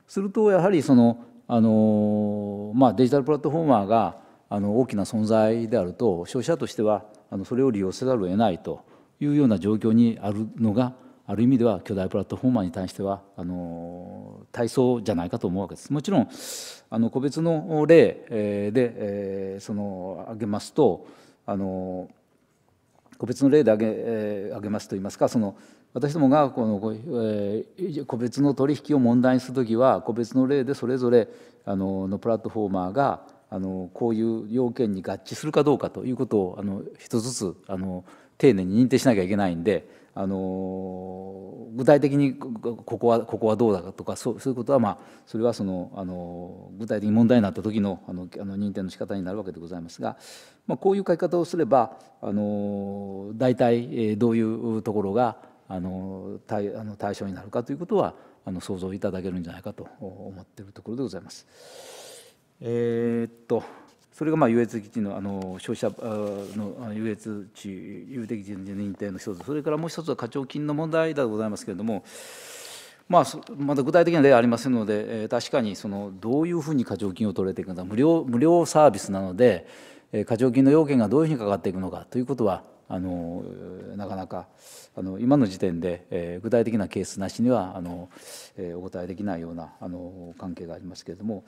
するとやはりそのあの、まあ、デジタルプラットフォーマーがあの大きな存在であると消費者としてはあのそれを利用せざるを得ないというような状況にあるのがある意味では巨大プラットフォーマーに対してはあの体操じゃないかと思うわけです。もちろんあの個別の例でその挙げますとあの個別の例で挙げ挙げますといいますかその私どもがこの、え個別の取引を問題にするときは個別の例でそれぞれあののプラットフォーマーがあのこういう要件に合致するかどうかということをあの一つずつあの丁寧に認定しなきゃいけないんであの具体的にここはここはどうだとかそうそういうことは、まあ、それはそのあの具体的に問題になった時のあのあの認定の仕方になるわけでございますが、まあ、こういう書き方をすればあの大体どういうところがあの対あの対象になるかということはあの想像いただけるんじゃないかと思っているところでございます。えー、っとそれがまあ優越基地のあの消費者の優越地優的地事認定の一つそれからもう一つは課徴金の問題でございますけれどもまあ、まだ具体的な例はありませんので、え確かにそのどういうふうに課徴金を取れていくのか無料無料サービスなので、え課徴金の要件がどういうふうにかかっていくのかということはあのなかなかあの今の時点で、えー、具体的なケースなしにはあの、えー、お答えできないようなあの関係がありますけれども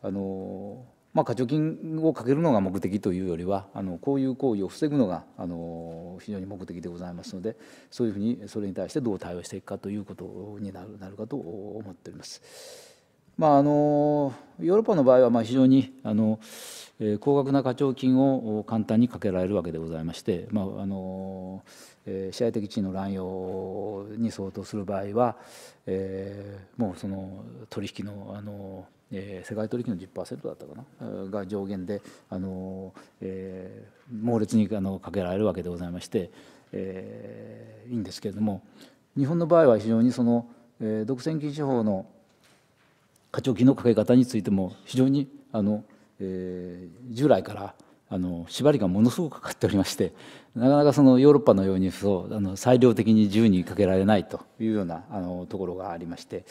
あのまあ、課徴金をかけるのが目的というよりはあのこういう行為を防ぐのがあの非常に目的でございますのでそういうふうにそれに対してどう対応していくかということになるなるかと思っております。まあ、あのヨーロッパの場合はまあ非常にあの、え高額な課徴金を簡単にかけられるわけでございまして、まああのえ支配的地位の乱用に相当する場合は、えー、もうその取引のあのえー、世界取引の10%だったかなが上限で、あのえー、猛烈にあのかけられるわけでございまして、えー、いいんですけれども日本の場合は非常にその、えー、独占禁止法の課徴金のかけ方についても非常にあの、えー、従来からあの縛りがものすごくかかっておりましてなかなかそのヨーロッパのようにそうあの裁量的に自由にかけられないというようなあのところがありまして、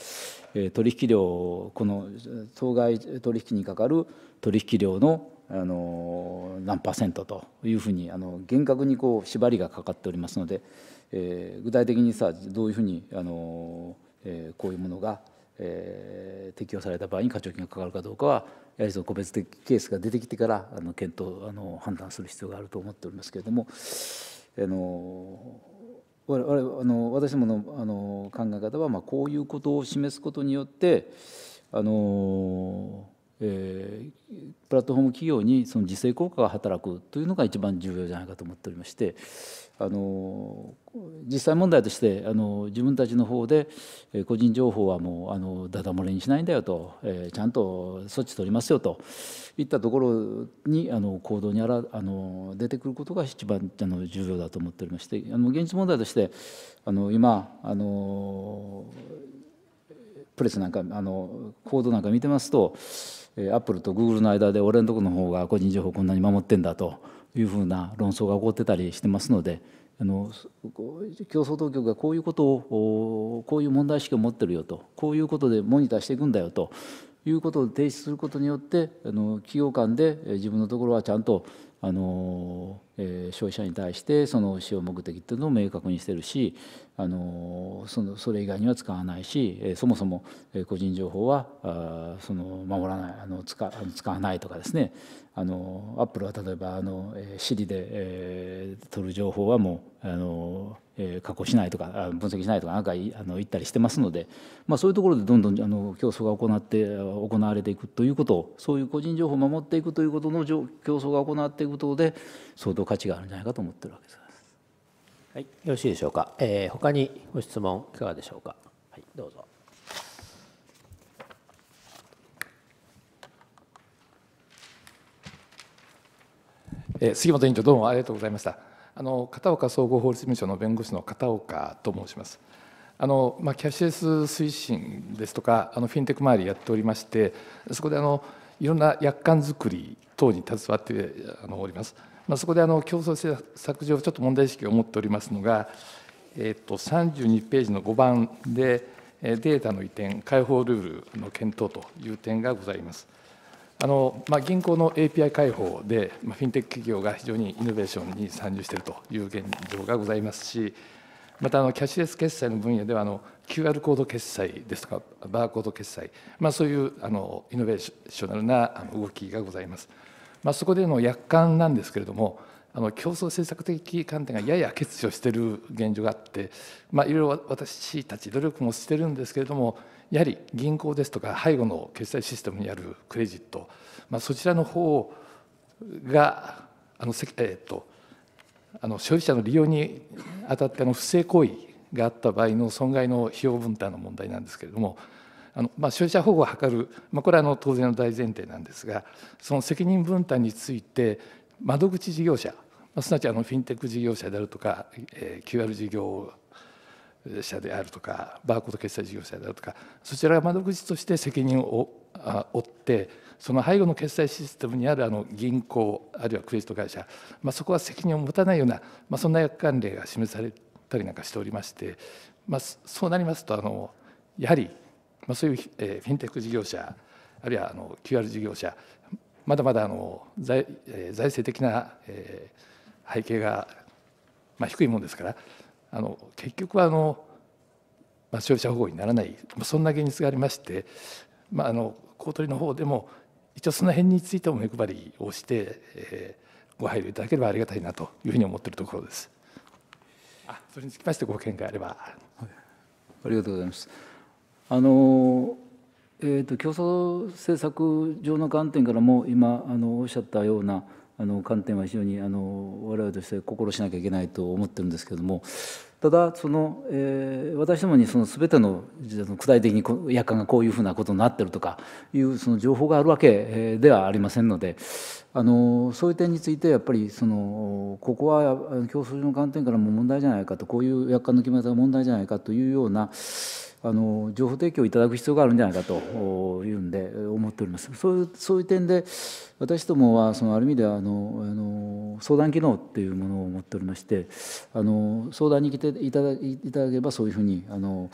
えー、取引量この当該取引にかかる取引量のあの何パーセントというふうにあの厳格にこう縛りがかかっておりますので、えー、具体的にさどういうふうにあの、えー、こういうものがえー、適用された場合に課徴金がかかるかどうかはやはりその個別的ケースが出てきてからあの検討あの判断する必要があると思っておりますけれどもあの我々あの私どものあの考え方は、まあ、こういうことを示すことによってあの、えー、プラットフォーム企業にその自制効果が働くというのが一番重要じゃないかと思っておりまして。あの実際問題としてあの自分たちの方で個人情報はもうあのダダ漏れにしないんだよと、えー、ちゃんと措置取りますよといったところにあの行動にあらあの出てくることが一番あの重要だと思っておりましてあの現実問題としてあの今あのプレスなんかあの報道なんか見てますとアップルとグーグルの間で俺のとこの方が個人情報こんなに守ってんだと。いうふうな論争が起こってたりしてますのであの競争当局がこういうことをこういう問題意識を持ってるよとこういうことでモニターしていくんだよということを提出することによってあの企業間で自分のところはちゃんとあの、えー、消費者に対してその使用目的っていうのを明確にしてるしあのそのそれ以外には使わないし、えー、そもそも個人情報はあその守らないあの使使わないとかですねあのアップルは例えばあの Siri で、えー、取る情報はもうあの、えー、加工しないとか分析しないとかなんかあの言ったりしてますので、まあ、そういうところでどんどんあの競争が行って行われていくということをそういう個人情報を守っていくということの競争が行っていくことで相当価値があるんじゃないかと思ってるわけです。はい、よろしいでしょうか、えー、他にご質問いかがでしょうか、はい、どうぞえ杉本委員長どうもありがとうございましたあの片岡総合法律事務所の弁護士の片岡と申しますあの、まあ、キャッシュレス推進ですとかあのフィンテック周りやっておりましてそこであのいろんな約款作り等に携わってあのおります、まあ、そこであの競争政策上ちょっと問題意識を持っておりますのが、えー、と32ページの5番でデータの移転開放ルールの検討という点がございます。あのまあ、銀行の API 開放で、まあ、フィンテック企業が非常にイノベーションに参入しているという現状がございますし、またあのキャッシュレス決済の分野ではあの QR コード決済ですとか、バーコード決済、まあ、そういうあのイノベーショナルな動きがございます。まあ、そこでの約款なんですけれども、あの競争政策的観点がやや欠如している現状があって、まあ、いろいろ私たち努力もしてるんですけれどもやはり銀行ですとか背後の決済システムにあるクレジット、まあ、そちらの方があの、えっと、あの消費者の利用にあたっての不正行為があった場合の損害の費用分担の問題なんですけれどもあの、まあ、消費者保護を図る、まあ、これはあの当然の大前提なんですがその責任分担について窓口事業者すなわちあのフィンテック事業者であるとか、えー、QR 事業者であるとかバーコード決済事業者であるとかそちらが窓口として責任を負ってその背後の決済システムにあるあの銀行あるいはクレジット会社、まあ、そこは責任を持たないような、まあ、そんな役関例が示されたりなんかしておりまして、まあ、そうなりますとあのやはり、まあ、そういう、えフィンテック事業者あるいはあの QR 事業者まだまだあの財,、え財政的な、え背景が、まあ、低いもんですからあの結局はあの、まあ、消費者保護にならないそんな現実がありまして、まあ、あの公取の方でも一応その辺についても目配りをして、えー、ご配慮いただければありがたいなというふうに思っているところです。あそれにつきましてご見解あれば、はい、ありがとうございます。あのえーと、と競争政策上の観点からも今あのおっしゃったようなあの観点は非常にあの我々として心しなきゃいけないと思ってるんですけどもただその、えー、私どもにその全ての具体的に夜間がこういうふうなことになってるとかいうその情報があるわけではありませんのであのそういう点についてやっぱりそのここは競争の観点からも問題じゃないかとこういう夜間の決め方が問題じゃないかというようなあの情報提供いただく必要があるんじゃないかというんで思っております。そういうそういう点で私どもはそのある意味ではあのあの相談機能っていうものを持っておりましてあの相談に来ていただいただければそういうふうにあの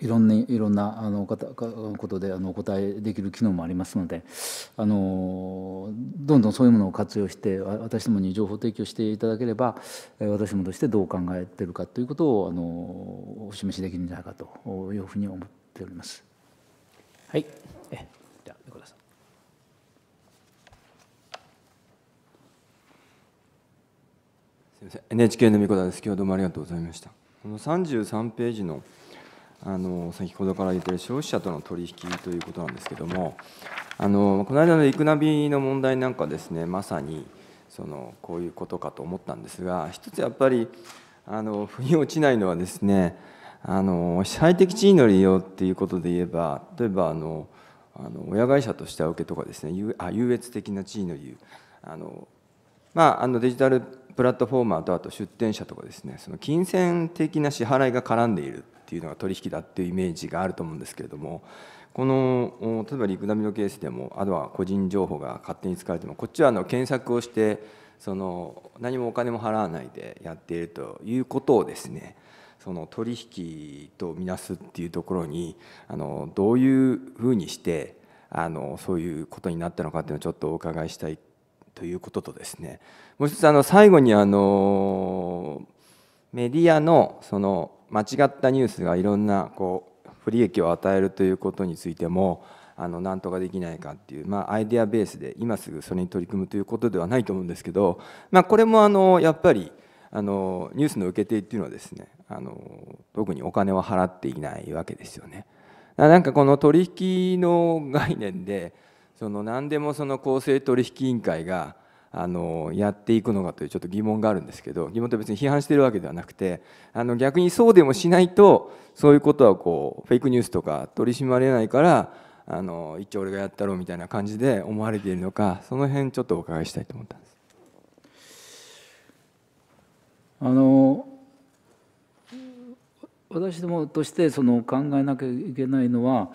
いろんないろんなあの方ことであのお答えできる機能もありますのであのどんどんそういうものを活用して私どもに情報提供していただければ私もとしてどう考えているかということをあのお示しできるんじゃないかというふうに思っております。はい、えじゃあさんすみません NHK のみこです今日どうもありがとうございましたこの33ページの「あの先ほどから言っている消費者との取引ということなんですけどもあのこの間のリクナビの問題なんかですねまさにそのこういうことかと思ったんですが一つやっぱりあの腑に落ちないのはですねあの支配的地位の利用っていうことで言えば例えばあのあの親会社と下請けとかですねあ優越的な地位の理由あの、まあ、あのデジタルプラットフォーマーとあと出店者とかですねその金銭的な支払いが絡んでいるっていうのが取引だっていうイメージがあると思うんですけれどもこの例えばリクダミのケースでもあとは個人情報が勝手に使われてもこっちはあの検索をしてその何もお金も払わないでやっているということをですねその取引とみなすっていうところにあのどういうふうにしてあのそういうことになったのかっていうのをちょっとお伺いしたいということとですねもう一つあの最後にあのメディアのその間違ったニュースがいろんなこう不利益を与えるということについてもあの何とかできないかっていう、まあ、アイデアベースで今すぐそれに取り組むということではないと思うんですけど、まあ、これもあのやっぱりあのニュースの受け手っていうのはですねあの特にお金は払っていないわけですよね。なんかこの取引の概念でその何でもその公正取引委員会があのやっていくのかというちょっと疑問があるんですけど疑問って別に批判してるわけではなくてあの逆にそうでもしないとそういうことはこうフェイクニュースとか取り締まれないからあの一応俺がやったろうみたいな感じで思われているのかその辺ちょっとお伺いしたいと思ったんです。あの私どもとしてその考えなきゃいけないのは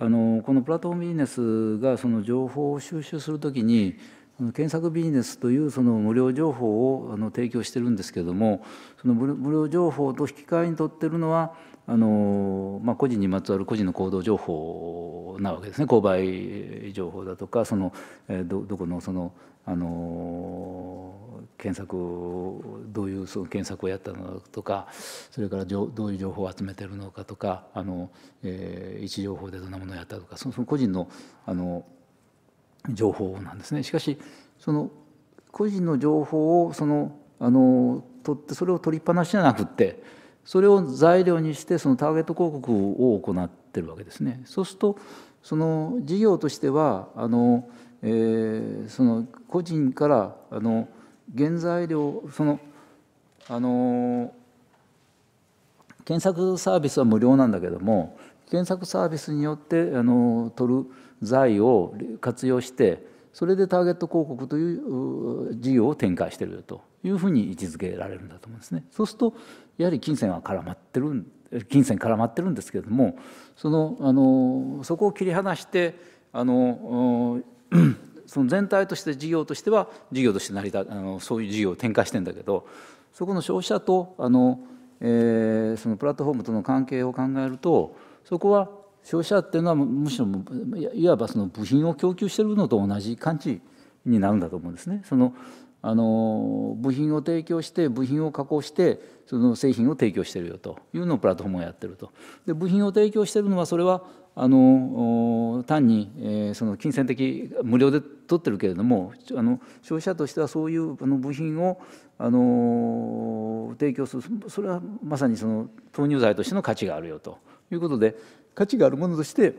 あのこのプラットフォームビジネスがその情報を収集するときに検索ビジネスというその無料情報をあの提供してるんですけれどもその無料情報と引き換えに取ってるのはあの、まあ、個人にまつわる個人の行動情報なわけですね購買情報だとかそのどどこのそのあの検索どういうその検索をやったのかとかそれからどういう情報を集めてるのかとかあの、えー、位置情報でどんなものをやったとかその個人のあの情報なんですね。しかしその個人の情報をそのあの取ってそれを取りっぱなしじゃなくってそれを材料にしてそのターゲット広告を行ってるわけですね。そうするとその事業としてはあの、えー、その個人からあの原材料そのあの検索サービスは無料なんだけども検索サービスによってあの取る財を活用してそれでターゲット広告という事業を展開しているというふうに位置づけられるんだと思うんですね。そうするとやはり金銭は絡まってる金銭絡まってるんですけれどもそのあのそこを切り離してあのその全体として事業としては事業として成り立あのそういう事業を展開してんだけどそこの消費者とあの、えー、そのプラットフォームとの関係を考えるとそこは消費者っていうのはむしろいわばその部品を供給しているのと同じ感じになるんだと思うんですね。そのあの部品を提供して部品を加工してその製品を提供してるよというのをプラットフォームがやってるとで部品を提供してるのはそれはあの単に、えー、その金銭的無料で取ってるけれどもあの消費者としてはそういうあの部品をあの提供するそれはまさにその投入剤としての価値があるよということで価値があるものとして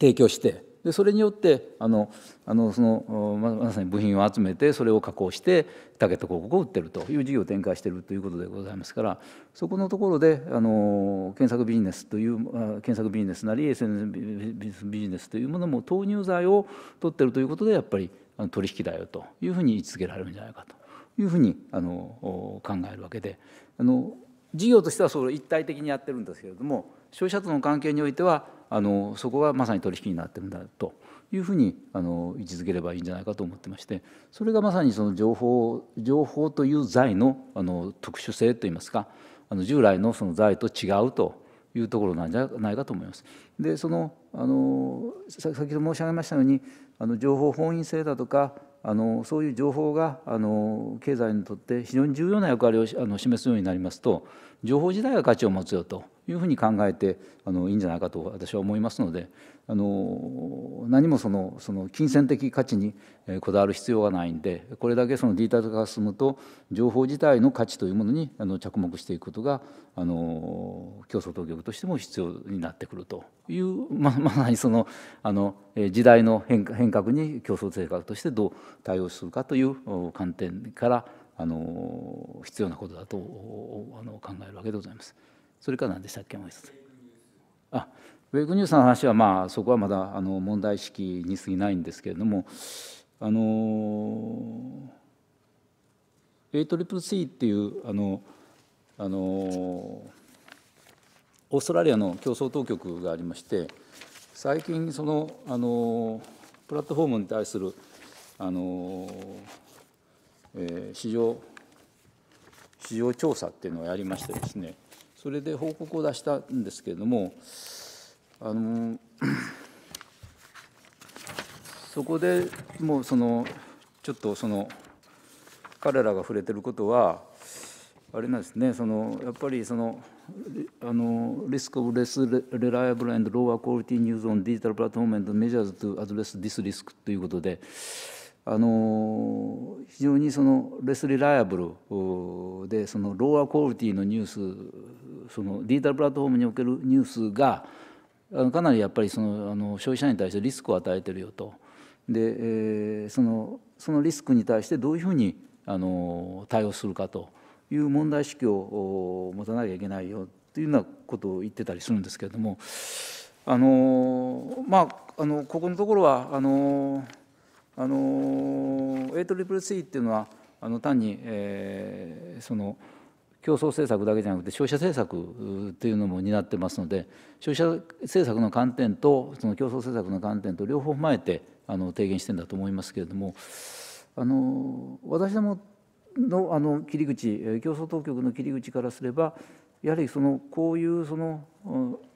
提供してでそれによってあのあのそのまさに部品を集めてそれを加工してターゲット広告を売ってるという事業を展開しているということでございますからそこのところであの検索ビジネスという検索ビジネスなり SNS ビジネスというものも投入剤を取ってるということでやっぱり取引だよというふうに位置づけられるんじゃないかというふうにあの考えるわけであの事業としてはそれを一体的にやってるんですけれども消費者との関係においてはあのそこがまさに取引になってるんだというふうにあの位置づければいいんじゃないかと思ってましてそれがまさにその情報情報という財のあの特殊性といいますかあの従来のその財と違うというところなんじゃないかと思います。でそのあの先ほど申し上げましたようにあの情報本位性だとかあのそういう情報があの経済にとって非常に重要な役割をあの示すようになりますと情報自体が価値を持つよというふうに考えてあのいいんじゃないかと私は思いますのであの何もそのその金銭的価値にこだわる必要がないんでこれだけそのデータル化が進むと情報自体の価値というものにあの着目していくことがあの競争当局としても必要になってくるというま まさにそのあの時代の変変革に競争政策としてどう対応するかという観点からあの必要なことだとあの考えるわけでございます。それから何でしたっけもう一つ。あウェイクニュースの話は、まあ、そこはまだあの問題意識に過ぎないんですけれども、あの ACCC っていうあのあのオーストラリアの競争当局がありまして最近そのあのプラットフォームに対するあのえー、市場市場調査っていうのをやりましてですねそれで報告を出したんですけれどもあの そこでもうそのちょっとその彼らが触れてることはあれなんですねそのやっぱりそのあのリスクオブレスレライアブルローアクオリティニューズオンデジタルプラットフォームメジャーズとアドレスディスリスクということであの非常にそのレスリライアブルでそのローアクオリティのニュースそのディータルプラットフォームにおけるニュースがかなりやっぱりそのあの消費者に対してリスクを与えてるよとで、えー、そのそのリスクに対してどういうふうにあの対応するかという問題意識を持たなきゃいけないよというようなことを言ってたりするんですけれどもあのまああのここのところはあのあの ACCC っていうのはあの単に、えー、その競争政策だけじゃなくて消費者政策というのも担ってますので消費者政策の観点とその競争政策の観点と両方踏まえてあの提言してんだと思いますけれどもあの私どものあの切り口競争当局の切り口からすればやはりそのこういうその、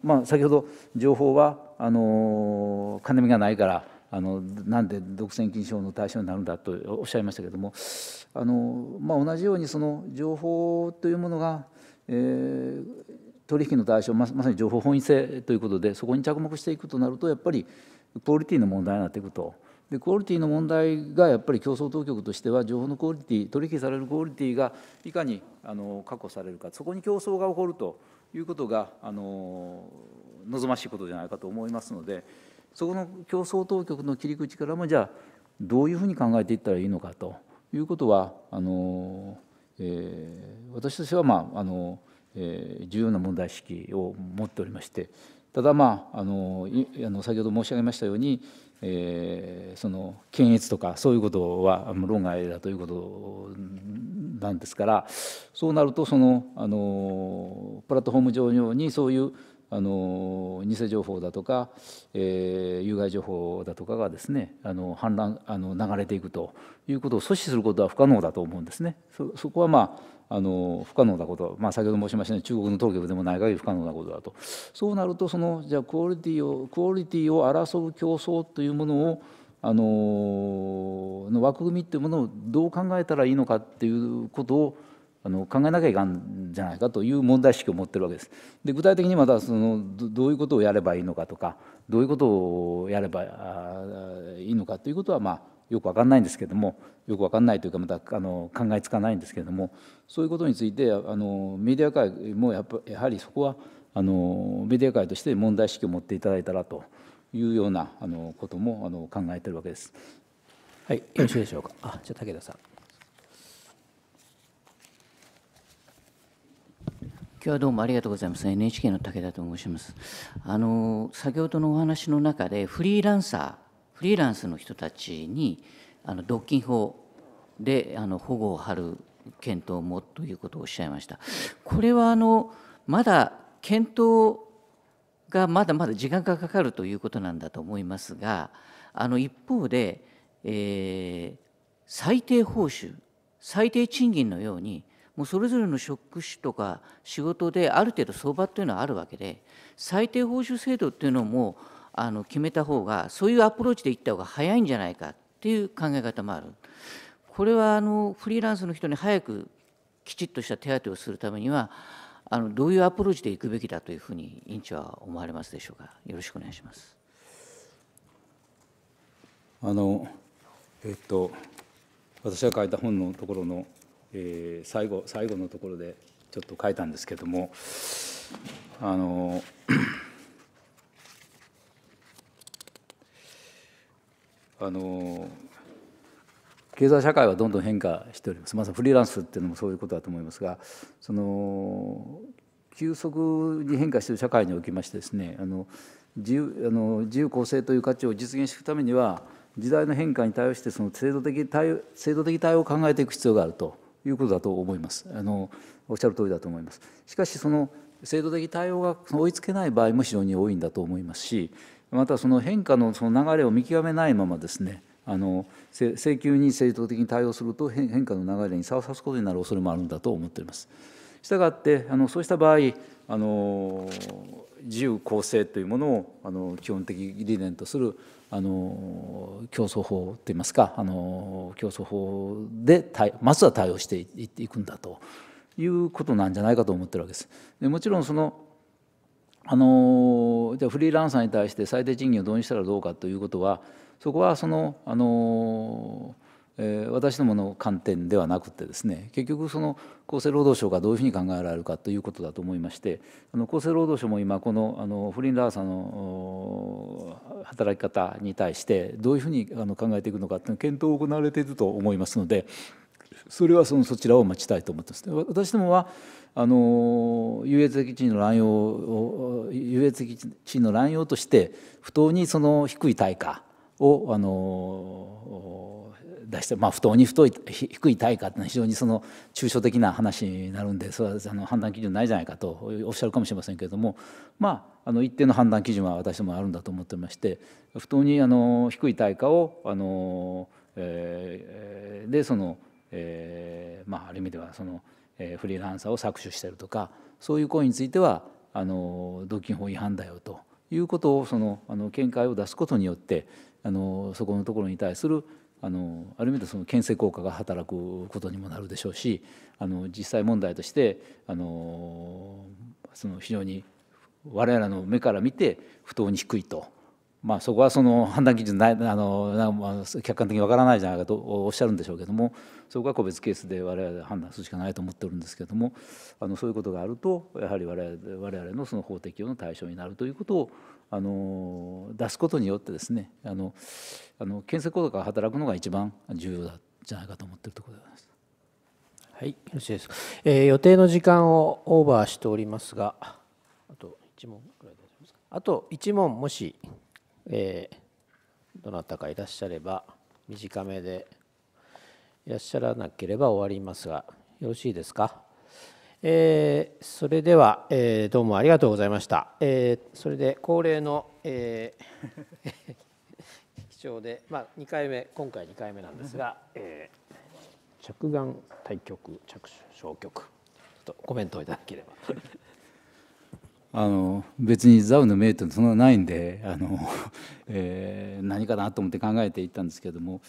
まあ、先ほど情報はあの金目がないからあのなんで独占禁止法の対象になるんだとおっしゃいましたけれどもあの、まあ、同じようにその情報というものが、えー、取引の対象ままさに情報本位性ということでそこに着目していくとなるとやっぱりクオリティの問題になっていくと。でクオリティの問題がやっぱり競争当局としては情報のクオリティ取引されるクオリティがいかにあの確保されるかそこに競争が起こるということがあの望ましいことじゃないかと思いますので。そこの競争当局の切り口からもじゃあどういうふうに考えていったらいいのかということはあの、えー、私としては、まああのえー、重要な問題意識を持っておりましてただまああのあの先ほど申し上げましたように、えー、その検閲とかそういうことは論外だということなんですからそうなるとそのあのプラットフォーム上にそういうあの偽情報だとか、えー、有害情報だとかがですねあの氾濫あの流れていくということを阻止することは不可能だと思うんですね。そそこは、まああの不可能なこと、まあ、先ほど申しましたように中国の当局でもない限り不可能なことだとそうなるとそのじゃあクオリティをクオリティを争う競争というものをあのの枠組みというものをどう考えたらいいのかっていうことをあの考えなきゃいかんじゃないかという問題意識を持ってるわけです。で具体的にまたそのどういうことをやればいいのかとかどういうことをやればいいのかということはまあよく分かんないんですけれどもよく分かんないというかまたあの考えつかないんですけれどもそういうことについてあのメディア界もやっぱやはりそこはあのメディア界として問題意識を持っていただいたらというようなあのこともあの考えてるわけです。はい、よろしいでしょうか。あ、じゃ武田さん。今日はどうもありがとうございます。NHK の武田と申します。あの先ほどのお話の中でフリーランサー、フリーランスの人たちにあの独禁法であの保護を張る検討もということをおっしゃいました。これはあのまだ検討がまだまだ時間がかかるということなんだと思いますが、あの一方で、えー、最低報酬、最低賃金のようにもうそれぞれの職種とか仕事である程度相場っていうのはあるわけで最低報酬制度っていうのもあの決めた方がそういうアプローチでいった方が早いんじゃないかっていう考え方もある。これはあのフリーランスの人に早くきちっとした手当をするためにはあのどういうアプローチでいくべきだというふうに委員長は思われますでしょうかよろしくお願いします。あのえっと私が書いた本のところのえー、最後最後のところでちょっと書いたんですけどもあの あの経済社会はどんどん変化しておりますまさにフリーランスっていうのもそういうことだと思いますがその急速に変化している社会におきましてですねあの自由あの自由公正という価値を実現していくためには時代の変化に対応してその制度的対応制度的対応を考えていく必要があるということだと思いますあのおっしゃる通りだと思いますしかしその制度的対応が追いつけない場合も非常に多いんだと思いますしまたその変化のその流れを見極めないままですねあの請求に正当的に対応すると変化の流れに差を指すことになる恐れもあるんだと思っております。したがってあのそうした場合あの自由公正というものをあの基本的理念とするあの競争法といいますかあの競争法でまずは対応していくんだということなんじゃないかと思ってるわけです。でもちろんそのあのじゃあフリーランサーに対して最低賃金を導入したらどうかということはそこはそのあの私どもの観点ではなくてですね結局その厚生労働省がどういうふうに考えられるかということだと思いましてあの厚生労働省も今このあの不倫ラーサーの働き方に対してどういうふうにあの考えていくのかっていうの検討を行われていると思いますのでそれはそのそちらを待ちたいと思ってます。私どもはあの優越的地位の乱用を優越的地位の乱用として不当にその低い対価をあの出して、まあ、不当に太い低い対価いうのは非常にその抽象的な話になるんでそれはあの判断基準ないじゃないかとおっしゃるかもしれませんけれどもまああの一定の判断基準は私どもあるんだと思ってまして不当にあの低い対価をあの、えー、でその、えー、まあある意味ではその、えー、フリーランサーを搾取してるとかそういう行為についてはあの独禁法違反だよということをそのあの見解を出すことによってあのそこのところに対するあのある意味でその牽制効果が働くことにもなるでしょうしあの実際問題としてあのその非常に我々の目から見て不当に低いと。まあ、そこはその判断基準ないあの客観的にわからないじゃないかとおっしゃるんでしょうけどもそこは個別ケースで我々で判断するしかないと思ってるんですけどもあのそういうことがあるとやはり我々我々のその法適用の対象になるということをあの出すことによってですねあのあの検査効果が働くのが一番重要だじゃないかと思っているところでございます。はい、よろしいですか、えー、予定の時間をオーバーしておりますが、あと1問ぐらいでございますか。あと1問、もし、えー、どなたかいらっしゃれば、短めでいらっしゃらなければ終わりますが、よろしいですか。えー、それでは、えー、どうもありがとうございました。えー、それで恒例の、えー、貴重で、まあ、2回目今回2回目なんですが、えー、着眼対局着手小局とコメントをいただければ。あの別にザウの名イトそんなないんであの、えー、何かなと思って考えていったんですけども。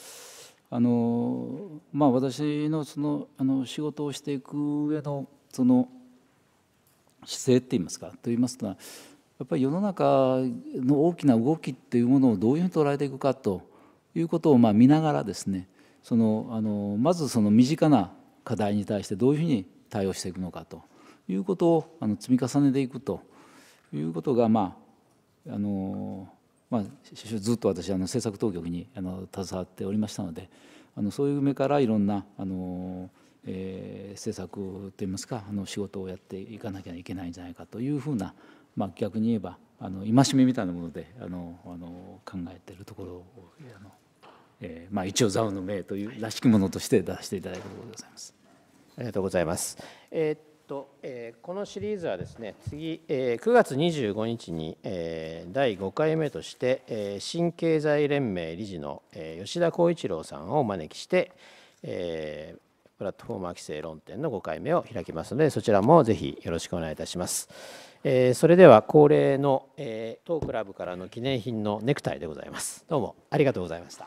あのまあ、私のそのあの仕事をしていく上のその姿勢って言いますかと言いますとはやっぱり世の中の大きな動きっていうものをどういうふうに捉えていくかということをまあ見ながらですねそのあのまずその身近な課題に対してどういうふうに対応していくのかということをあの積み重ねていくということがまああのまあ、ずっと私あの政策当局にあの携わっておりましたのであのそういう目からいろんなあのえー、政策といいますかあの仕事をやっていかなきゃいけないんじゃないかというふうな、まあ、逆に言えばあの戒めみたいなものであのあの考えているところをあの、えーまあ、一応座右の銘というらしきものとして出していただいたところでございます。ありがとうございます。えーと、えこのシリーズはですね次、え9月25日に、え第5回目として、え新経済連盟理事の、え吉田浩一郎さんをお招きして、えプラットフォーマー規制論点の5回目を開きますのでそちらもぜひよろしくお願いいたします。えー、それでは恒例の、えー、当クラブからの記念品のネクタイでございます。どうもありがとうございました。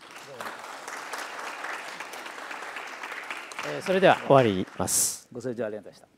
えー、それでは終わります。ご清聴ありがとうございました。